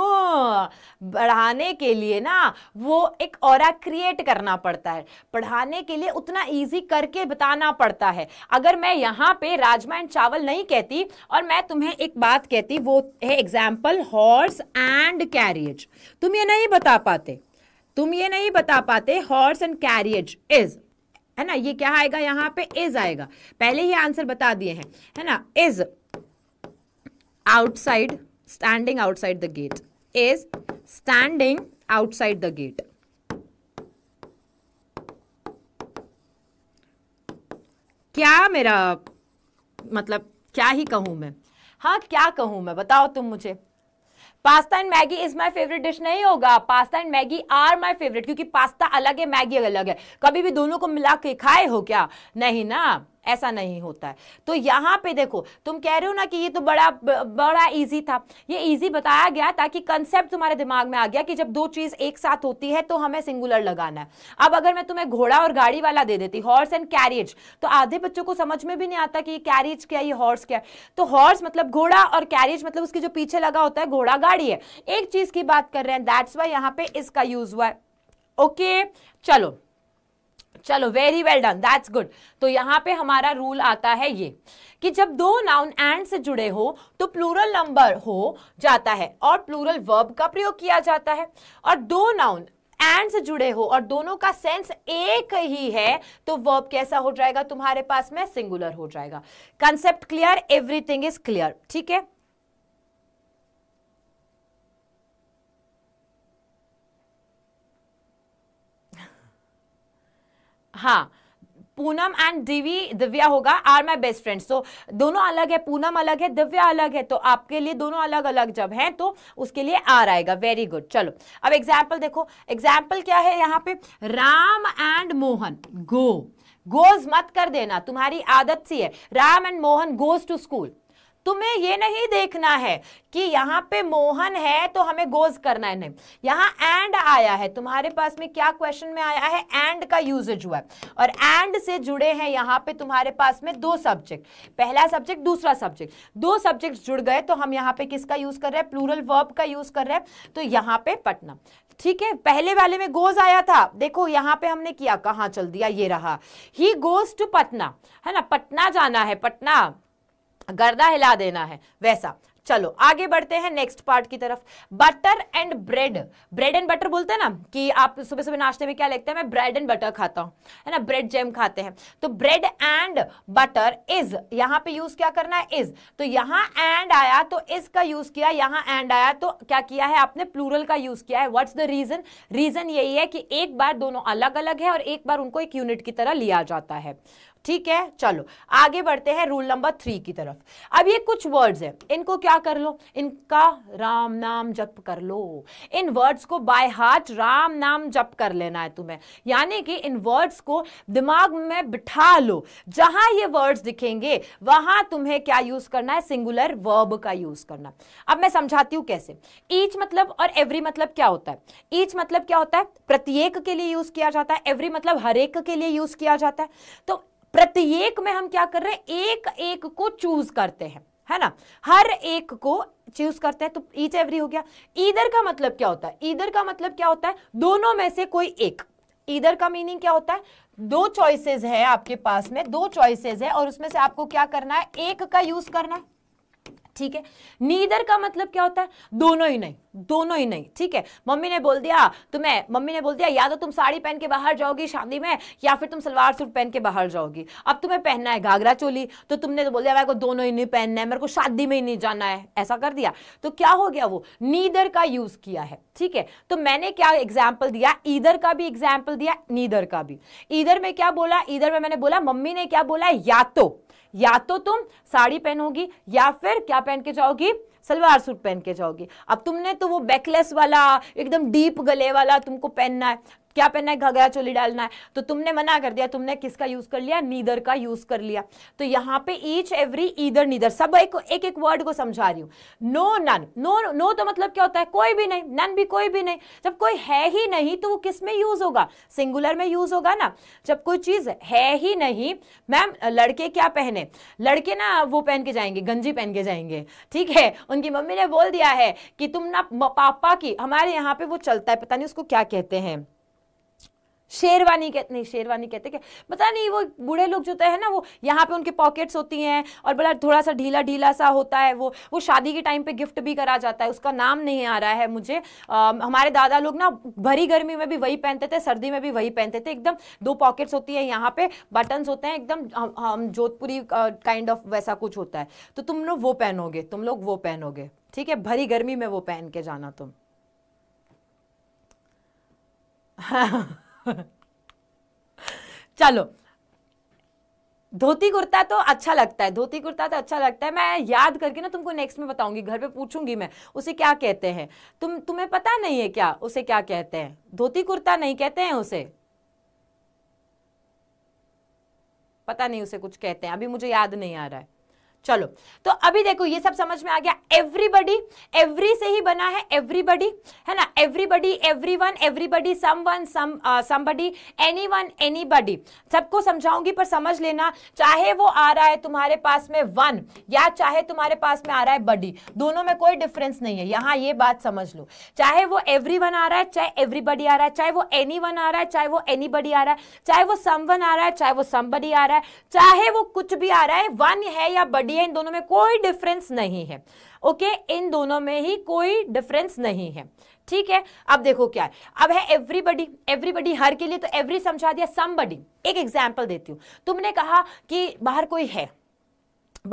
S1: बढ़ाने के लिए ना वो एक और क्रिएट करना पड़ता है पढ़ाने के लिए उतना इजी करके बताना पड़ता है अगर मैं यहाँ पे राजमा एंड चावल नहीं कहती और मैं तुम्हें एक बात कहती वो है एग्जाम्पल हॉर्स एंड कैरियज तुम ये नहीं बता पाते तुम ये नहीं बता पाते हॉर्स एंड कैरियज इज है ना ये क्या आएगा यहाँ पे इज आएगा पहले ही आंसर बता दिए हैं है ना is outside standing outside the gate is standing outside the gate क्या मेरा मतलब क्या ही कहूँ मैं हाँ क्या कहूँ मैं बताओ तुम मुझे pasta and Maggi is my favourite dish नहीं होगा pasta and Maggi are my favourite क्योंकि पास्ता अलग है मैगी अलग है कभी भी दोनों को मिला के खाए हो क्या नहीं ना ऐसा नहीं होता है तो यहाँ पे देखो तुम कह रहे हो ना कि ये तो बड़ा बड़ा इजी था ये ईजी बताया गया ताकि कंसेप्ट तुम्हारे दिमाग में आ गया कि जब दो चीज एक साथ होती है तो हमें सिंगुलर लगाना है अब अगर मैं तुम्हें घोड़ा और गाड़ी वाला दे देती हॉर्स एंड कैरिज तो आधे बच्चों को समझ में भी नहीं आता कि ये कैरिज क्या ये हॉर्स क्या तो हॉर्स मतलब घोड़ा और कैरिज मतलब उसके जो पीछे लगा होता है घोड़ा गाड़ी है एक चीज की बात कर रहे हैं दैट्स वाई यहाँ पे इसका यूज हुआ है ओके चलो चलो very well done that's good तो यहाँ पे हमारा रूल आता है ये कि जब दो नाउन एंड से जुड़े हो तो प्लूरल नंबर हो जाता है और प्लूरल वर्ब का प्रयोग किया जाता है और दो नाउन एंड से जुड़े हो और दोनों का सेंस एक ही है तो वर्ब कैसा हो जाएगा तुम्हारे पास में सिंगुलर हो जाएगा concept clear everything is clear ठीक है हाँ पूनम एंड दिवी दिव्या होगा आर माई बेस्ट फ्रेंड्स तो दोनों अलग है पूनम अलग है दिव्या अलग है तो आपके लिए दोनों अलग अलग जब हैं तो उसके लिए आर आएगा वेरी गुड चलो अब एग्जाम्पल देखो एग्जाम्पल क्या है यहाँ पे Ram and Mohan go goes मत कर देना तुम्हारी आदत सी है Ram and Mohan goes to school तुम्हें ये नहीं देखना है कि यहाँ पे मोहन है तो हमें गोज करना है नहीं यहाँ एंड आया है तुम्हारे पास में क्या क्वेश्चन में आया है एंड का यूजेज हुआ है और एंड से जुड़े हैं यहाँ पे तुम्हारे पास में दो सब्जेक्ट पहला सब्जेक्ट दूसरा सब्जेक्ट दो सब्जेक्ट जुड़ गए तो हम यहाँ पे किसका यूज कर रहे हैं प्लूरल वर्ब का यूज कर रहे हैं तो यहाँ पे पटना ठीक है पहले वाले में गोज आया था देखो यहाँ पे हमने किया कहाँ चल दिया ये रहा ही गोज टू पटना है ना पटना जाना है पटना गर्दा हिला देना है वैसा चलो आगे बढ़ते हैं नेक्स्ट पार्ट की तरफ butter and bread bread and butter बोलते हैं ना कि आप सुबह सुबह नाश्ते में क्या लेते हैं मैं ब्रेड एंड बटर खाता हूं है ना ब्रेड जैम खाते हैं तो ब्रेड एंड बटर इज यहां पे यूज क्या करना है इज तो यहाँ एंड आया तो इज का यूज किया यहां एंड आया तो क्या किया है आपने प्लूरल का यूज किया है वट्स द रीजन रीजन यही है कि एक बार दोनों अलग अलग है और एक बार उनको एक यूनिट की तरह लिया जाता है ठीक है चलो आगे बढ़ते हैं रूल नंबर थ्री की तरफ अब ये कुछ वर्ड्स हैं इनको क्या कर लो इनका राम नाम जप कर लो इन वर्ड्स को बाय हार्ट राम नाम जप कर लेना है तुम्हें यानी कि इन वर्ड्स को दिमाग में बिठा लो जहां ये वर्ड्स दिखेंगे वहां तुम्हें क्या यूज करना है सिंगुलर वर्ब का यूज करना अब मैं समझाती हूँ कैसे ईच मतलब और एवरी मतलब क्या होता है ईच मतलब क्या होता है प्रत्येक के लिए यूज किया जाता है एवरी मतलब हरेक के लिए यूज किया जाता है तो प्रत्येक में हम क्या कर रहे हैं एक एक को चूज करते हैं है ना हर एक को चूज करते हैं तो ईच एवरी हो गया ईदर का मतलब क्या होता है ईदर का मतलब क्या होता है दोनों में से कोई एक ईदर का मीनिंग क्या होता है दो चॉइसेस है आपके पास में दो चॉइसेस है और उसमें से आपको क्या करना है एक का यूज करना है ठीक है नीदर का मतलब क्या होता है दोनों ही नहीं दोनों ही नहीं ठीक है मम्मी ने बोल दिया तुम्हें मम्मी ने बोल दिया या तो तुम साड़ी पहन के बाहर जाओगी शादी में या फिर तुम सलवार सूट पहन के बाहर जाओगी अब तुम्हें पहनना है घाघरा चोली तो तुमने तो बोल दिया मेरे को दोनों ही नहीं पहनना है मेरे को शादी में ही नहीं जाना है ऐसा कर दिया तो क्या हो गया वो नीदर का यूज किया है ठीक है तो मैंने क्या एग्जाम्पल दिया ईदर का भी एग्जाम्पल दिया नीदर का भी ईदर में क्या बोला ईदर में मैंने बोला मम्मी ने क्या बोला या तो या तो तुम साड़ी पहनोगी या फिर क्या पहन के जाओगी सलवार सूट पहन के जाओगी अब तुमने तो वो बैकलेस वाला एकदम डीप गले वाला तुमको पहनना है क्या पहनना है घगरा चोली डालना है तो तुमने मना कर दिया तुमने किसका यूज कर लिया नीदर का यूज कर लिया तो यहाँ पे ईच एवरी ईदर नीदर सब एक एक, एक वर्ड को समझा रही हूँ नो नन नो नो तो मतलब क्या होता है कोई भी नहीं नन भी कोई भी नहीं जब कोई है ही नहीं तो वो किस में यूज होगा सिंगुलर में यूज होगा ना जब कोई चीज है ही नहीं मैम लड़के क्या पहने लड़के ना वो पहन के जाएंगे गंजी पहन के जाएंगे ठीक है उनकी मम्मी ने बोल दिया है कि तुम ना पापा की हमारे यहाँ पे वो चलता है पता नहीं उसको क्या कहते हैं शेरवानी कहते नहीं शेरवानी कहते क्या पता नहीं वो बूढ़े लोग जो हैं ना वो यहाँ पे उनके पॉकेट्स होती हैं और बड़ा थोड़ा सा ढीला ढीला सा होता है वो वो शादी के टाइम पे गिफ्ट भी करा जाता है उसका नाम नहीं आ रहा है मुझे आ, हमारे दादा लोग ना भरी गर्मी में भी वही पहनते थे सर्दी में भी वही पहनते थे एकदम दो पॉकेट्स होती है यहाँ पे बटन्स होते हैं एकदम हम, हम जोधपुरी काइंड ऑफ वैसा कुछ होता है तो तुम लोग वो पहनोगे तुम लोग वो पहनोगे ठीक है भरी गर्मी में वो पहन के जाना तुम चलो धोती कुर्ता तो अच्छा लगता है धोती कुर्ता तो अच्छा लगता है मैं याद करके ना तुमको नेक्स्ट में बताऊंगी घर पे पूछूंगी मैं उसे क्या कहते हैं तुम तुम्हें पता नहीं है क्या उसे क्या कहते हैं धोती कुर्ता नहीं कहते हैं उसे पता नहीं उसे कुछ कहते हैं अभी मुझे याद नहीं आ रहा है चलो तो अभी देखो ये सब समझ में आ गया एवरीबडी एवरी से ही बना है एवरीबडी है ना everybody one everybody someone anyone anybody सबको समझाऊंगी पर समझ लेना चाहे वो आ रहा है तुम्हारे पास में वन या चाहे तुम्हारे पास में आ रहा है बडी दोनों में कोई डिफरेंस नहीं है यहाँ ये बात समझ लो चाहे वो एवरी आ रहा है चाहे एवरीबडी आ रहा है चाहे वो एनी आ रहा है चाहे वो एनी आ रहा है चाहे वो सम आ रहा है चाहे वो समबडी आ रहा है चाहे वो कुछ भी आ रहा है वन है या बडी है इन दोनों में कोई डिफरेंस नहीं है ओके इन दोनों में ही कोई डिफरेंस नहीं है ठीक है अब देखो क्या है अब है एवरीबडी एवरीबडी हर के लिए तो एवरी समझा दिया समबडी एक एग्जाम्पल देती हूँ तुमने कहा कि बाहर कोई है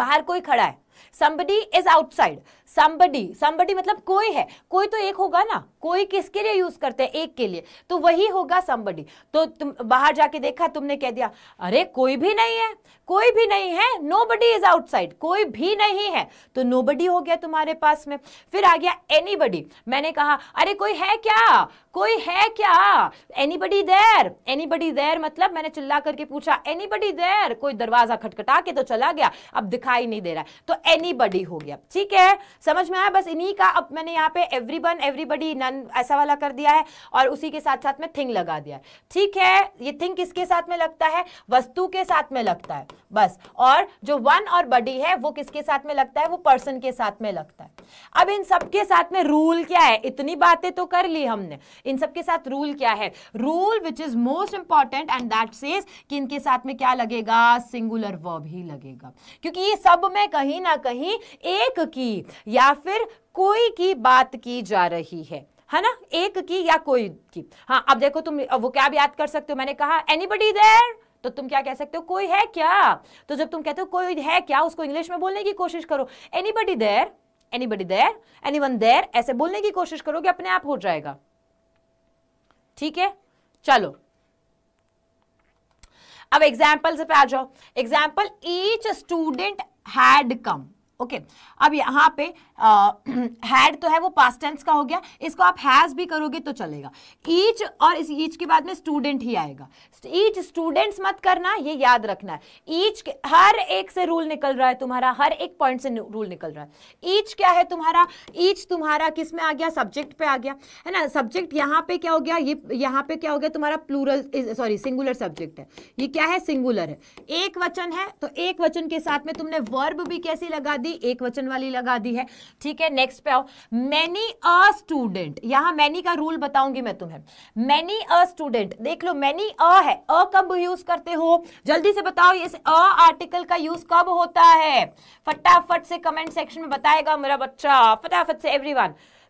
S1: बाहर कोई खड़ा है somebody is outside somebody somebody मतलब कोई है कोई तो एक होगा ना कोई किसके लिए यूज करते हैं एक के लिए तो वही होगा संबडी तो तुम बाहर जाके देखा तुमने कह दिया अरे कोई भी नहीं है कोई भी नहीं है नो बडी इज आउटसाइड कोई भी नहीं है तो नो बडी हो गया तुम्हारे पास में फिर आ गया एनी बडी मैंने कहा अरे कोई है क्या कोई है क्या एनी बडी देर एनी बडी देर मतलब मैंने चिल्ला करके पूछा एनी बडी देर कोई दरवाजा खटखटा के तो चला गया अब दिखाई नहीं दे रहा है तो एनी बडी हो गया ठीक है समझ में आया बस इन्हीं का अब मैंने यहाँ पे एवरी वन एवरीबडी नन ऐसा वाला कर दिया है और उसी के साथ साथ में थिंग लगा दिया ठीक है ये थिंग किसके साथ में लगता है वस्तु के साथ में लगता है बस और जो वन और बडी है वो किसके साथ में लगता है वो पर्सन के साथ में लगता है अब इन सबके साथ में रूल क्या है इतनी बातें तो कर ली हमने इन सबके साथ रूल क्या है rule which is most important and that says कि इनके साथ में क्या लगेगा सिंगुलर वर्ब ही लगेगा क्योंकि ये सब में कहीं ना कहीं एक की या फिर कोई की बात की जा रही है है ना एक की या कोई की हाँ अब देखो तुम वो क्या याद कर सकते हो मैंने कहा एनीबडी देर तो तुम क्या कह सकते हो कोई है क्या तो जब तुम कहते हो कोई है क्या उसको इंग्लिश में बोलने की कोशिश करो anybody there anybody there any one there ऐसे बोलने की कोशिश करोगे अपने आप हो जाएगा ठीक है चलो अब एग्जाम्पल से पे आ जाओ example each student had come okay अब यहाँ पे हैड तो है वो पास टेंस का हो गया इसको आप हैज़ भी करोगे तो चलेगा ईच और इस ईच के बाद में स्टूडेंट ही आएगा ईच स्टूडेंट्स मत करना ये याद रखना है ईच हर एक से रूल निकल रहा है तुम्हारा हर एक पॉइंट से रूल निकल रहा है ईच क्या है तुम्हारा ईच तुम्हारा किस में आ गया सब्जेक्ट पे आ गया है ना सब्जेक्ट यहाँ पे क्या हो गया ये यहाँ पे क्या हो गया तुम्हारा प्लूरल सॉरी सिंगुलर सब्जेक्ट है ये क्या है सिंगुलर है एक वचन है तो एक वचन के साथ में तुमने वर्ब भी कैसी लगा दी एक वचन वाली लगा दी है ठीक है नेक्स्ट पे आओ मैनी अ स्टूडेंट यहां मैनी का रूल बताऊंगी मैं तुम्हें मैनी अ स्टूडेंट देख लो मैनी अ है अ कब यूज करते हो जल्दी से बताओ इस अ आर्टिकल का यूज कब होता है फटाफट से कमेंट सेक्शन में बताएगा मेरा बच्चा फटाफट से every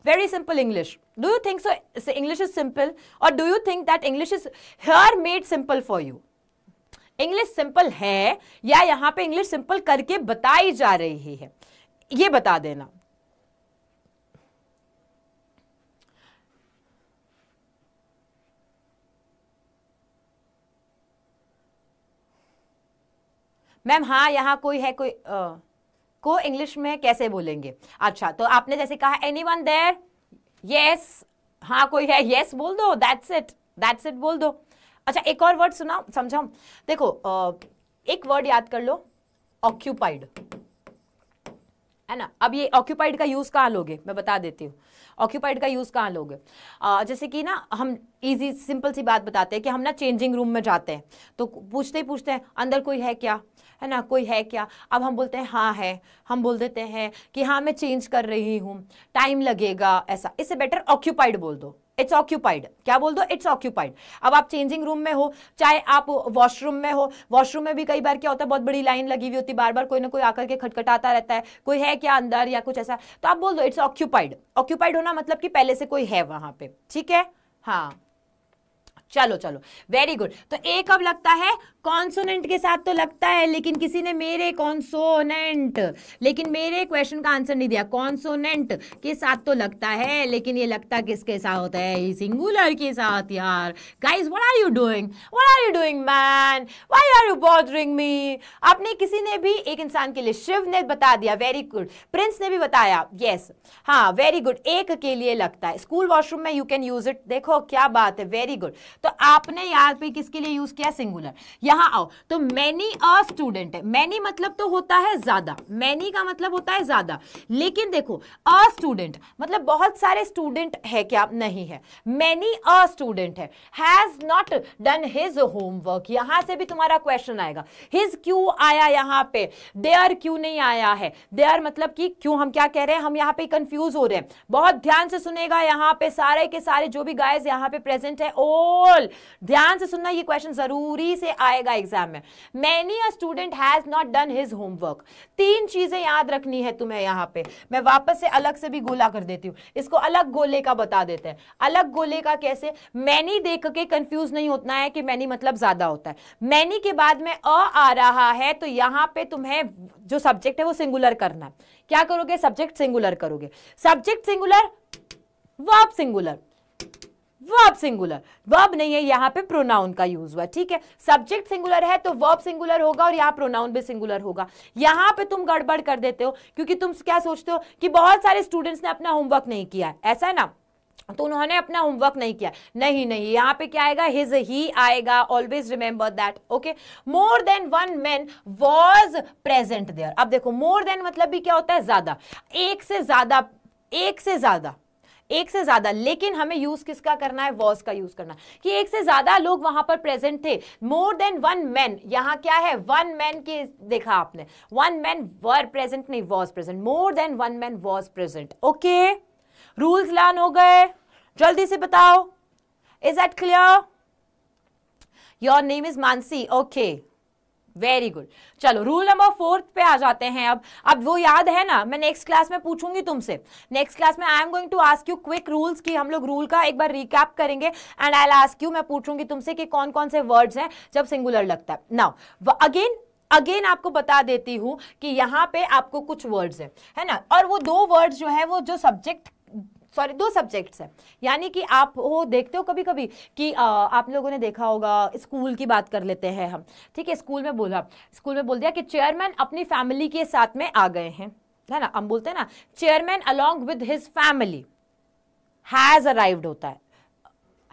S1: very simple english do you think so, so english is simple or do you think that english is here made simple for you English simple है या यहां पे इंग्लिश सिंपल करके बताई जा रही है ये बता देना मैम हाँ यहाँ कोई है कोई आ, को इंग्लिश में कैसे बोलेंगे अच्छा तो आपने जैसे कहा एनी वन देर यस हाँ कोई है यस yes, बोल दो दैट्स इट दैट्स इट बोल दो अच्छा एक और वर्ड सुना समझाओ देखो आ, एक वर्ड याद कर लो ऑक्यूपाइड है ना अब ये ऑक्यूपाइड का यूज़ कहाँ लोगे मैं बता देती हूँ ऑक्यूपाइड का यूज़ कहाँ लोगे आ, जैसे कि ना हम इजी सिंपल सी बात बताते हैं कि हम ना चेंजिंग रूम में जाते हैं तो पूछते ही पूछते हैं अंदर कोई है क्या है ना कोई है क्या अब हम बोलते हैं हाँ है हम बोल देते हैं कि हाँ मैं चेंज कर रही हूँ टाइम लगेगा ऐसा इससे बेटर ऑक्यूपाइड बोल दो इट्स ऑक्यूपाइड क्या बोल दो इट्स ऑक्यूपाइड अब आप चेंजिंग रूम में हो चाहे आप वॉशरूम में हो वॉशरूम में भी कई बार क्या होता है बहुत बड़ी लाइन लगी हुई होती है बार बार कोई ना कोई आकर के खटखटाता रहता है कोई है क्या अंदर या कुछ ऐसा तो आप बोल दो इट्स ऑक्यूपाइड ऑक्यूपाइड होना मतलब कि पहले से कोई है वहां पे ठीक है हाँ चलो चलो वेरी गुड तो ए कब लगता है कॉन्सोनेंट के साथ तो लगता है लेकिन किसी ने मेरे कॉन्सोनेंट लेकिन मेरे क्वेश्चन का आंसर नहीं दिया कॉन्सोनेंट के साथ तो लगता है लेकिन ये लगता किसके साथ होता है सिंगुलर के साथ यार guys what are you doing what are you doing man why are you bothering me आपने किसी ने भी एक इंसान के लिए शिव ने बता दिया वेरी गुड प्रिंस ने भी बताया यस yes. हाँ वेरी गुड एक के लिए लगता है स्कूल वॉशरूम में यू कैन यूज इट देखो क्या बात है वेरी गुड तो आपने यहां पे किसके लिए यूज किया सिंगुलर यहां आओ तो मैनी अ स्टूडेंट है मैनी मतलब तो होता है ज्यादा मैनी का मतलब होता है ज्यादा लेकिन देखो अ स्टूडेंट मतलब बहुत सारे स्टूडेंट है क्या नहीं है मैनी अ स्टूडेंट है has not done his homework यहां से भी तुम्हारा क्वेश्चन आएगा हिज क्यू आया यहां पे देयर क्यों नहीं आया है देयर मतलब कि क्यों हम क्या कह रहे हैं हम यहां पे कंफ्यूज हो रहे हैं बहुत ध्यान से सुनेगा यहां पे सारे के सारे जो भी गायज यहां पे प्रेजेंट है ओ oh, बिल्कुल ध्यान से सुनना ये क्वेश्चन जरूरी से आएगा एग्जाम में many a student has not done his homework तीन चीजें याद रखनी है तुम्हें यहां पे मैं वापस से अलग से भी गोला कर देती हूं इसको अलग गोले का बता देते हैं अलग गोले का कैसे मैनी देख के कंफ्यूज नहीं होता है कि मैनी मतलब ज्यादा होता है मैनी के बाद में अ आ रहा है तो यहां पे तुम्हें जो सब्जेक्ट है वो सिंगुलर करना है क्या करोगे सब्जेक्ट सिंगुलर करोगे subject singular verb singular verb singular verb नहीं है यहाँ पे प्रोनाउन का यूज हुआ ठीक है सब्जेक्ट सिंगुलर है तो वर्ब सिंगुलर होगा और यहाँ प्रोनाउन भी सिंगुलर होगा यहाँ पे तुम गड़बड़ कर देते हो क्योंकि तुम क्या सोचते हो कि बहुत सारे स्टूडेंट्स ने अपना होमवर्क नहीं किया है ऐसा है ना तो उन्होंने अपना होमवर्क नहीं किया नहीं नहीं यहाँ पे क्या आएगा हिज ही आएगा always remember that okay more than one man was present there अब देखो मोर देन मतलब भी क्या होता है ज्यादा एक से ज्यादा एक से ज्यादा एक से ज्यादा लेकिन हमें यूज किसका करना है वॉज का यूज करना कि एक से ज्यादा लोग वहां पर प्रेजेंट थे मोर देन वन मैन यहां क्या है वन मैन की देखा आपने वन मैन वर प्रेजेंट नहीं was present more than one man was present okay rules learn हो गए जल्दी से बताओ is it clear your name is Mansi okay very good चलो रूल नंबर फोर्थ पे आ जाते हैं अब अब वो याद है ना मैं नेक्स्ट क्लास में पूछूंगी तुमसे नेक्स्ट क्लास में I am going to ask you quick rules की हम लोग रूल का एक बार रिकैप करेंगे एंड आई आस्क यू मैं पूछूंगी तुमसे कि कौन कौन से वर्ड्स हैं जब सिंगुलर लगता है नाउ अगेन अगेन आपको बता देती हूं कि यहां पे आपको कुछ वर्ड्स है है ना और वो दो वर्ड्स जो है वो जो सब्जेक्ट सॉरी दो सब्जेक्ट्स हैं यानी कि आप वो देखते हो कभी कभी कि आ, आप लोगों ने देखा होगा स्कूल की बात कर लेते हैं हम ठीक है स्कूल में बोला स्कूल में बोल दिया कि चेयरमैन अपनी फैमिली के साथ में आ गए हैं है ना हम बोलते हैं ना chairman along with his family has arrived होता है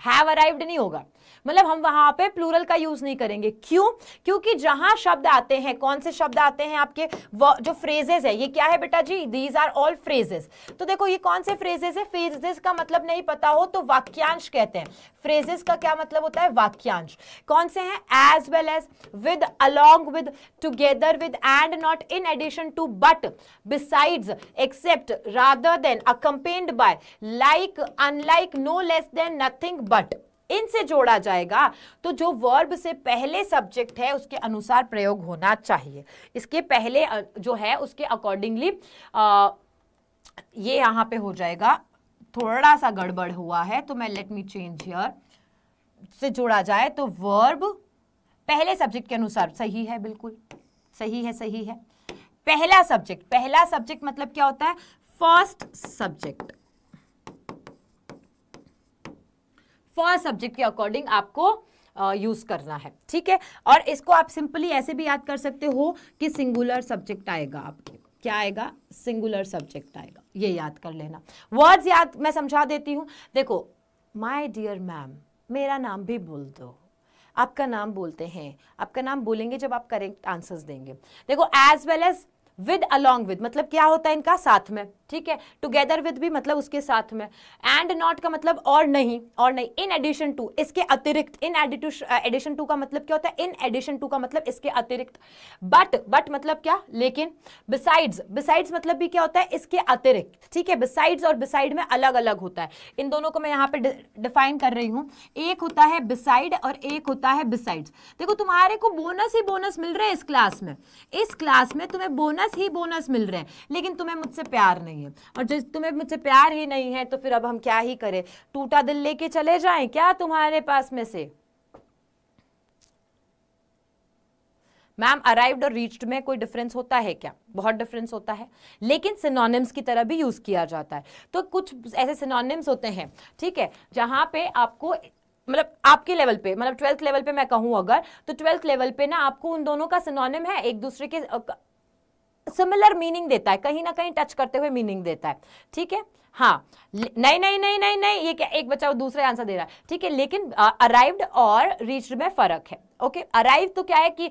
S1: हैव अराइव्ड नहीं होगा मतलब हम वहां पे प्लूरल का यूज नहीं करेंगे क्यों क्योंकि जहां शब्द आते हैं कौन से शब्द आते हैं आपके जो फ्रेजेस है ये क्या है बेटा जी दीज आर ऑल फ्रेजेस तो देखो ये कौन से फ्रेजेस है फ्रेजेस का मतलब नहीं पता हो तो वाक्यांश कहते हैं फ्रेजेस का क्या मतलब होता है वाक्यांश कौन से हैं as well as with along with together with and not in addition to but besides except rather than accompanied by like unlike no less than nothing but इनसे जोड़ा जाएगा तो जो वर्ब से पहले सब्जेक्ट है उसके अनुसार प्रयोग होना चाहिए इसके पहले जो है उसके अकॉर्डिंगली ये यहाँ पे हो जाएगा थोड़ा सा गड़बड़ हुआ है तो मैं लेट मी चेंज हियर से जोड़ा जाए तो वर्ब पहले सब्जेक्ट के अनुसार सही है बिल्कुल सही है सही है पहला सब्जेक्ट पहला सब्जेक्ट मतलब क्या होता है फर्स्ट सब्जेक्ट फर्स्ट सब्जेक्ट के अकॉर्डिंग आपको यूज़ uh, करना है ठीक है और इसको आप सिंपली ऐसे भी याद कर सकते हो कि सिंगुलर सब्जेक्ट आएगा आपके क्या आएगा सिंगुलर सब्जेक्ट आएगा ये याद कर लेना वर्ड्स याद मैं समझा देती हूँ देखो माई डियर मैम मेरा नाम भी बोल दो आपका नाम बोलते हैं आपका नाम बोलेंगे जब आप करेक्ट आंसर्स देंगे देखो as well as with along with मतलब क्या होता है इनका साथ में ठीक है टुगेदर विद भी मतलब उसके साथ में एंड नॉट का मतलब और नहीं और नहीं इन एडिशन टू इसके अतिरिक्त इन एडिशन टू का मतलब क्या होता है इन एडिशन टू का मतलब इसके अतिरिक्त बट बट मतलब क्या लेकिन बिसाइड्स बिसाइड्स मतलब भी क्या होता है इसके अतिरिक्त ठीक है बिसाइड्स और बिसाइड में अलग अलग होता है इन दोनों को मैं यहाँ पे डिफाइन कर रही हूँ एक होता है बिसाइड और एक होता है बिसाइड्स देखो तुम्हारे को बोनस ही बोनस मिल रहा है इस क्लास में इस क्लास में तुम्हें बोनस बोनस ही बोनस मिल रहे हैं लेकिन तुम्हें मुझसे प्यार नहीं है और जो तुम्हें मुझसे प्यार ही नहीं है तो फिर अब हम क्या ही करें टूटा दिल लेके चले जाएं क्या तुम्हारे पास में से मैम अराइव्ड और रीच्ड में कोई डिफरेंस होता है क्या बहुत डिफरेंस होता है लेकिन सिनोनिम्स की तरह भी यूज़ किया जाता है तो कुछ ऐसे सिनोनिम्स होते हैं ठीक है जहां पे आपको मतलब आपके लेवल पे मतलब ट्वेल्थ लेवल पे मैं कहूँ अगर तो ट्वेल्थ लेवल पे ना आपको उन दोनों का सिनोनिम है एक दूसरे के सिमिलर मीनिंग देता है कहीं ना कहीं टच करते हुए मीनिंग देता है ठीक है हाँ नहीं नहीं नहीं नहीं नहीं ये क्या एक बच्चा दूसरे आंसर दे रहा है ठीक है लेकिन अराइव्ड और रीच्ड में फर्क है ओके अराइव तो क्या है कि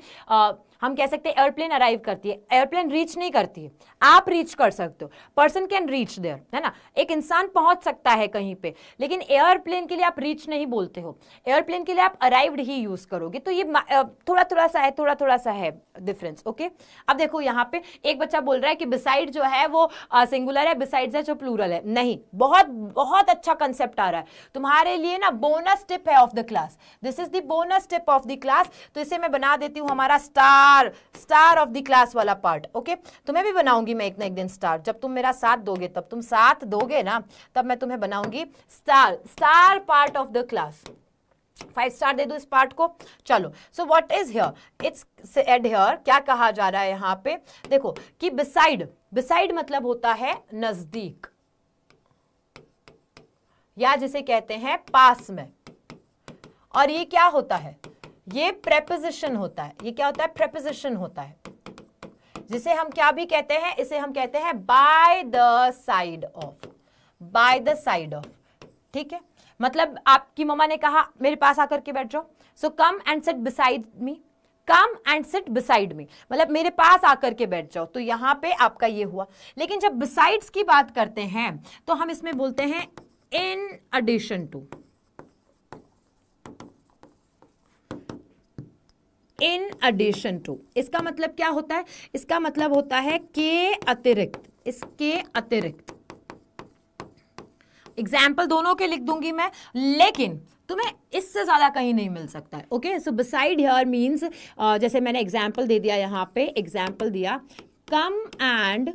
S1: हम कह सकते हैं एयरप्लेन अराइव करती है एयरप्लेन रीच नहीं करती है आप रीच कर सकते हो पर्सन कैन रीच देयर है ना एक इंसान पहुंच सकता है कहीं पे लेकिन एयरप्लेन के लिए आप रीच नहीं बोलते हो एयरप्लेन के लिए आप अराइव्ड ही यूज करोगे तो ये थोड़ा थोड़ा सा है थोड़ा थोड़ा सा है डिफरेंस ओके अब देखो यहाँ पे एक बच्चा बोल रहा है कि बिसाइड जो है वो सिंगुलर है बिसाइड है जो प्लूरल है नहीं बहुत बहुत अच्छा कंसेप्ट आ रहा है तुम्हारे लिए ना बोनस टिप है of the class this is the bonus tip of the class तो इसे मैं बना देती हूँ हमारा star star star of the class वाला पार्ट ओके तो मैं भी बनाऊंगी मैं एक ना एक दिन स्टार जब तुम मेरा साथ दोगे तब तुम साथ दोगे ना तब मैं तुम्हें बनाऊंगी star star part of the class five star दे दो इस पार्ट को चलो so what is here it's add here क्या कहा जा रहा है यहां पे देखो कि बिसाइड बिसाइड मतलब होता है नजदीक या जिसे कहते हैं पास में और ये क्या होता है ये प्रेपोजिशन होता है ये क्या होता है प्रेपोजिशन होता है जिसे हम क्या भी कहते हैं इसे हम कहते हैं by the side of by the side of ठीक है मतलब आपकी मम्मा ने कहा मेरे पास आकर के बैठ जाओ so come and sit beside me come and sit beside me मतलब मेरे पास आकर के बैठ जाओ तो यहां पे आपका ये हुआ लेकिन जब बिसाइड्स की बात करते हैं तो हम इसमें बोलते हैं in addition to in addition to इसका मतलब क्या होता है इसका मतलब होता है के अतिरिक्त इसके अतिरिक्त एग्जाम्पल दोनों के लिख दूंगी मैं लेकिन तुम्हें इससे ज़्यादा कहीं नहीं मिल सकता है okay so beside here means जैसे मैंने एग्जाम्पल दे दिया यहां पे एग्जाम्पल दिया come and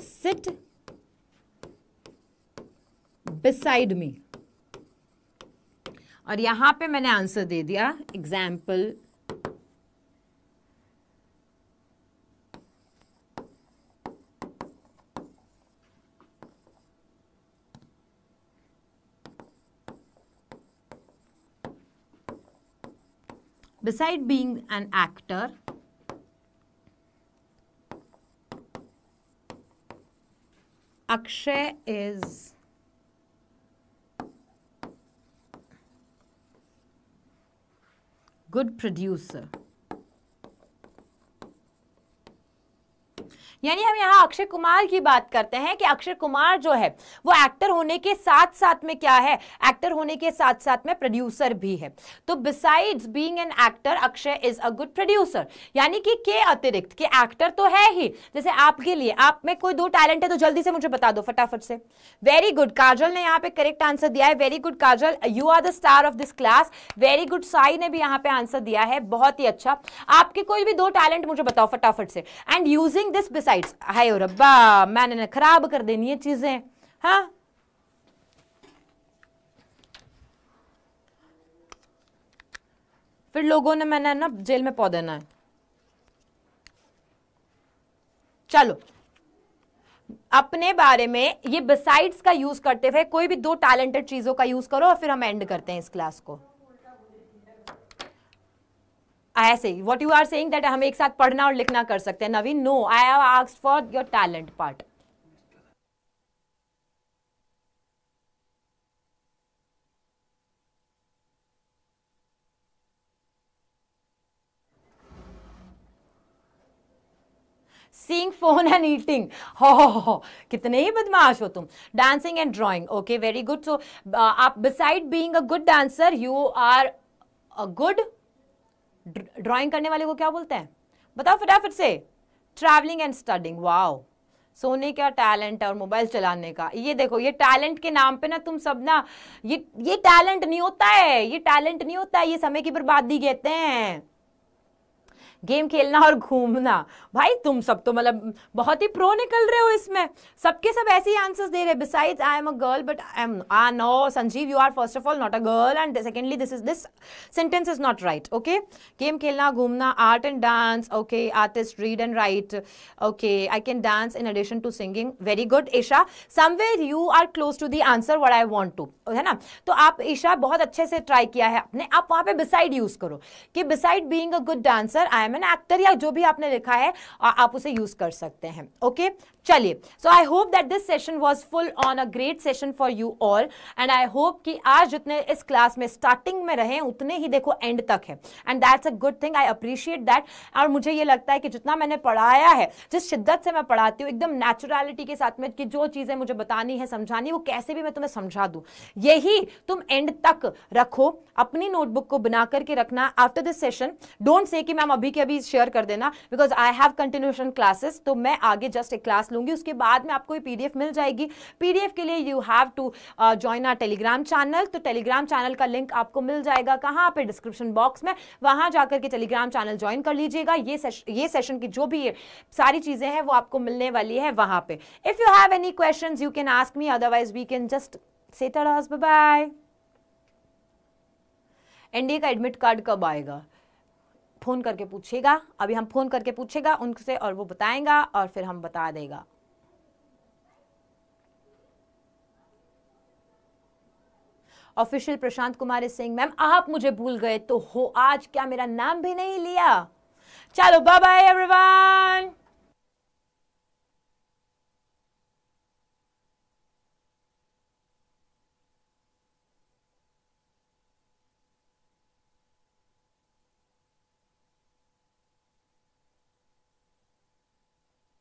S1: sit beside me और यहाँ पे मैंने आंसर दे दिया example beside being an actor akshay is good producer. यानी हम यहाँ अक्षय कुमार की बात करते हैं कि अक्षय कुमार जो है वो एक्टर होने के साथ साथ में क्या है एक्टर होने के साथ साथ में प्रोड्यूसर भी है तो besides being an actor Akshay is a good producer यानी कि के अतिरिक्त के एक्टर तो है ही जैसे आपके लिए आप में कोई दो टैलेंट है तो जल्दी से मुझे बता दो फटाफट से वेरी गुड काजल ने यहाँ पे करेक्ट आंसर दिया है very good Kajal you are the star of this class very good Sai ने भी यहाँ पे आंसर दिया है बहुत ही अच्छा आपके कोई भी दो टैलेंट मुझे बताओ फटाफट से एंड यूजिंग दिस साइड्स हाय और रब्बा मैंने ना खराब कर देनी है चीज़ें हाँ फिर लोगों ने मैंने ना जेल में पौ देना है चलो अपने बारे में ये बिसाइड्स का यूज करते हुए कोई भी दो टैलेंटेड चीजों का यूज करो और फिर हम एंड करते हैं इस क्लास को ऐसे ही what you are saying that हम एक साथ पढ़ना और लिखना कर सकते हैं Naveen no I have asked for your talent part sing phone and eating हो हो कितने ही बदमाश हो तुम dancing and drawing okay very good so आप beside being a good dancer you are a good drawing करने वाले को क्या बोलते हैं बताओ फटाफट से ट्रैवलिंग एंड स्टडिंग वाओ सोने का टैलेंट और मोबाइल चलाने का ये देखो ये टैलेंट के नाम पे ना तुम सब ना ये ये टैलेंट नहीं होता है ये टैलेंट नहीं होता है ये समय की बर्बादी कहते हैं गेम खेलना और घूमना भाई तुम सब तो मतलब बहुत ही प्रो निकल रहे हो इसमें सबके सब ऐसे ही आंसर्स दे रहे beside I am a girl but I am uh no Sanjeev you are first of all not a girl and secondly this is this sentence is not right okay game खेलना घूमना art and dance okay artist read and write okay I can dance in addition to singing very good Isha somewhere you are close to the answer what I want to है ना तो आप ईशा बहुत अच्छे से try किया है अपने आप वहाँ पे बिसाइड यूज करो कि beside being a good dancer I am मैंने एक्टर या जो भी आपने लिखा है आप उसे यूज कर सकते हैं ओके चलिए so I hope that this session was full on a great session for you all and I hope कि आज जितने इस क्लास में स्टार्टिंग में रहे उतने ही देखो एंड तक है and that's a good thing I appreciate that और मुझे ये लगता है कि जितना मैंने पढ़ाया है जिस शिद्दत से मैं पढ़ाती हूँ एकदम नेचुरलिटी के साथ में कि जो चीज़ें मुझे बतानी है समझानी वो कैसे भी मैं तुम्हें समझा दूँ यही तुम एंड तक रखो अपनी नोटबुक को बना करके रखना after this session don't say कि मैम अभी के अभी शेयर कर देना because I have continuation classes तो मैं आगे जस्ट एक क्लास लूंगी उसके बाद में आपको ये पीडीएफ मिल जाएगी पीडीएफ के लिए you have to join our Telegram channel तो टेलीग्राम चैनल का लिंक आपको मिल जाएगा कहाँ पे डिस्क्रिप्शन बॉक्स में वहां जाकर के टेलीग्राम चैनल ज्वाइन कर लीजिएगा ये सेश, ये सेशन की जो भी सारी चीज़ें हैं वो आपको मिलने वाली है वहां पे if you have any question you can ask me otherwise we can just say bye NDA का एडमिट कार्ड कब आएगा फ़ोन करके पूछेगा अभी हम फ़ोन करके पूछेगा उनसे और वो बताएगा और फिर हम बता देगा ऑफिशियल प्रशांत कुमारी सिंह मैम आप मुझे भूल गए तो हो आज क्या मेरा नाम भी नहीं लिया चलो बाय बाय एवरीवन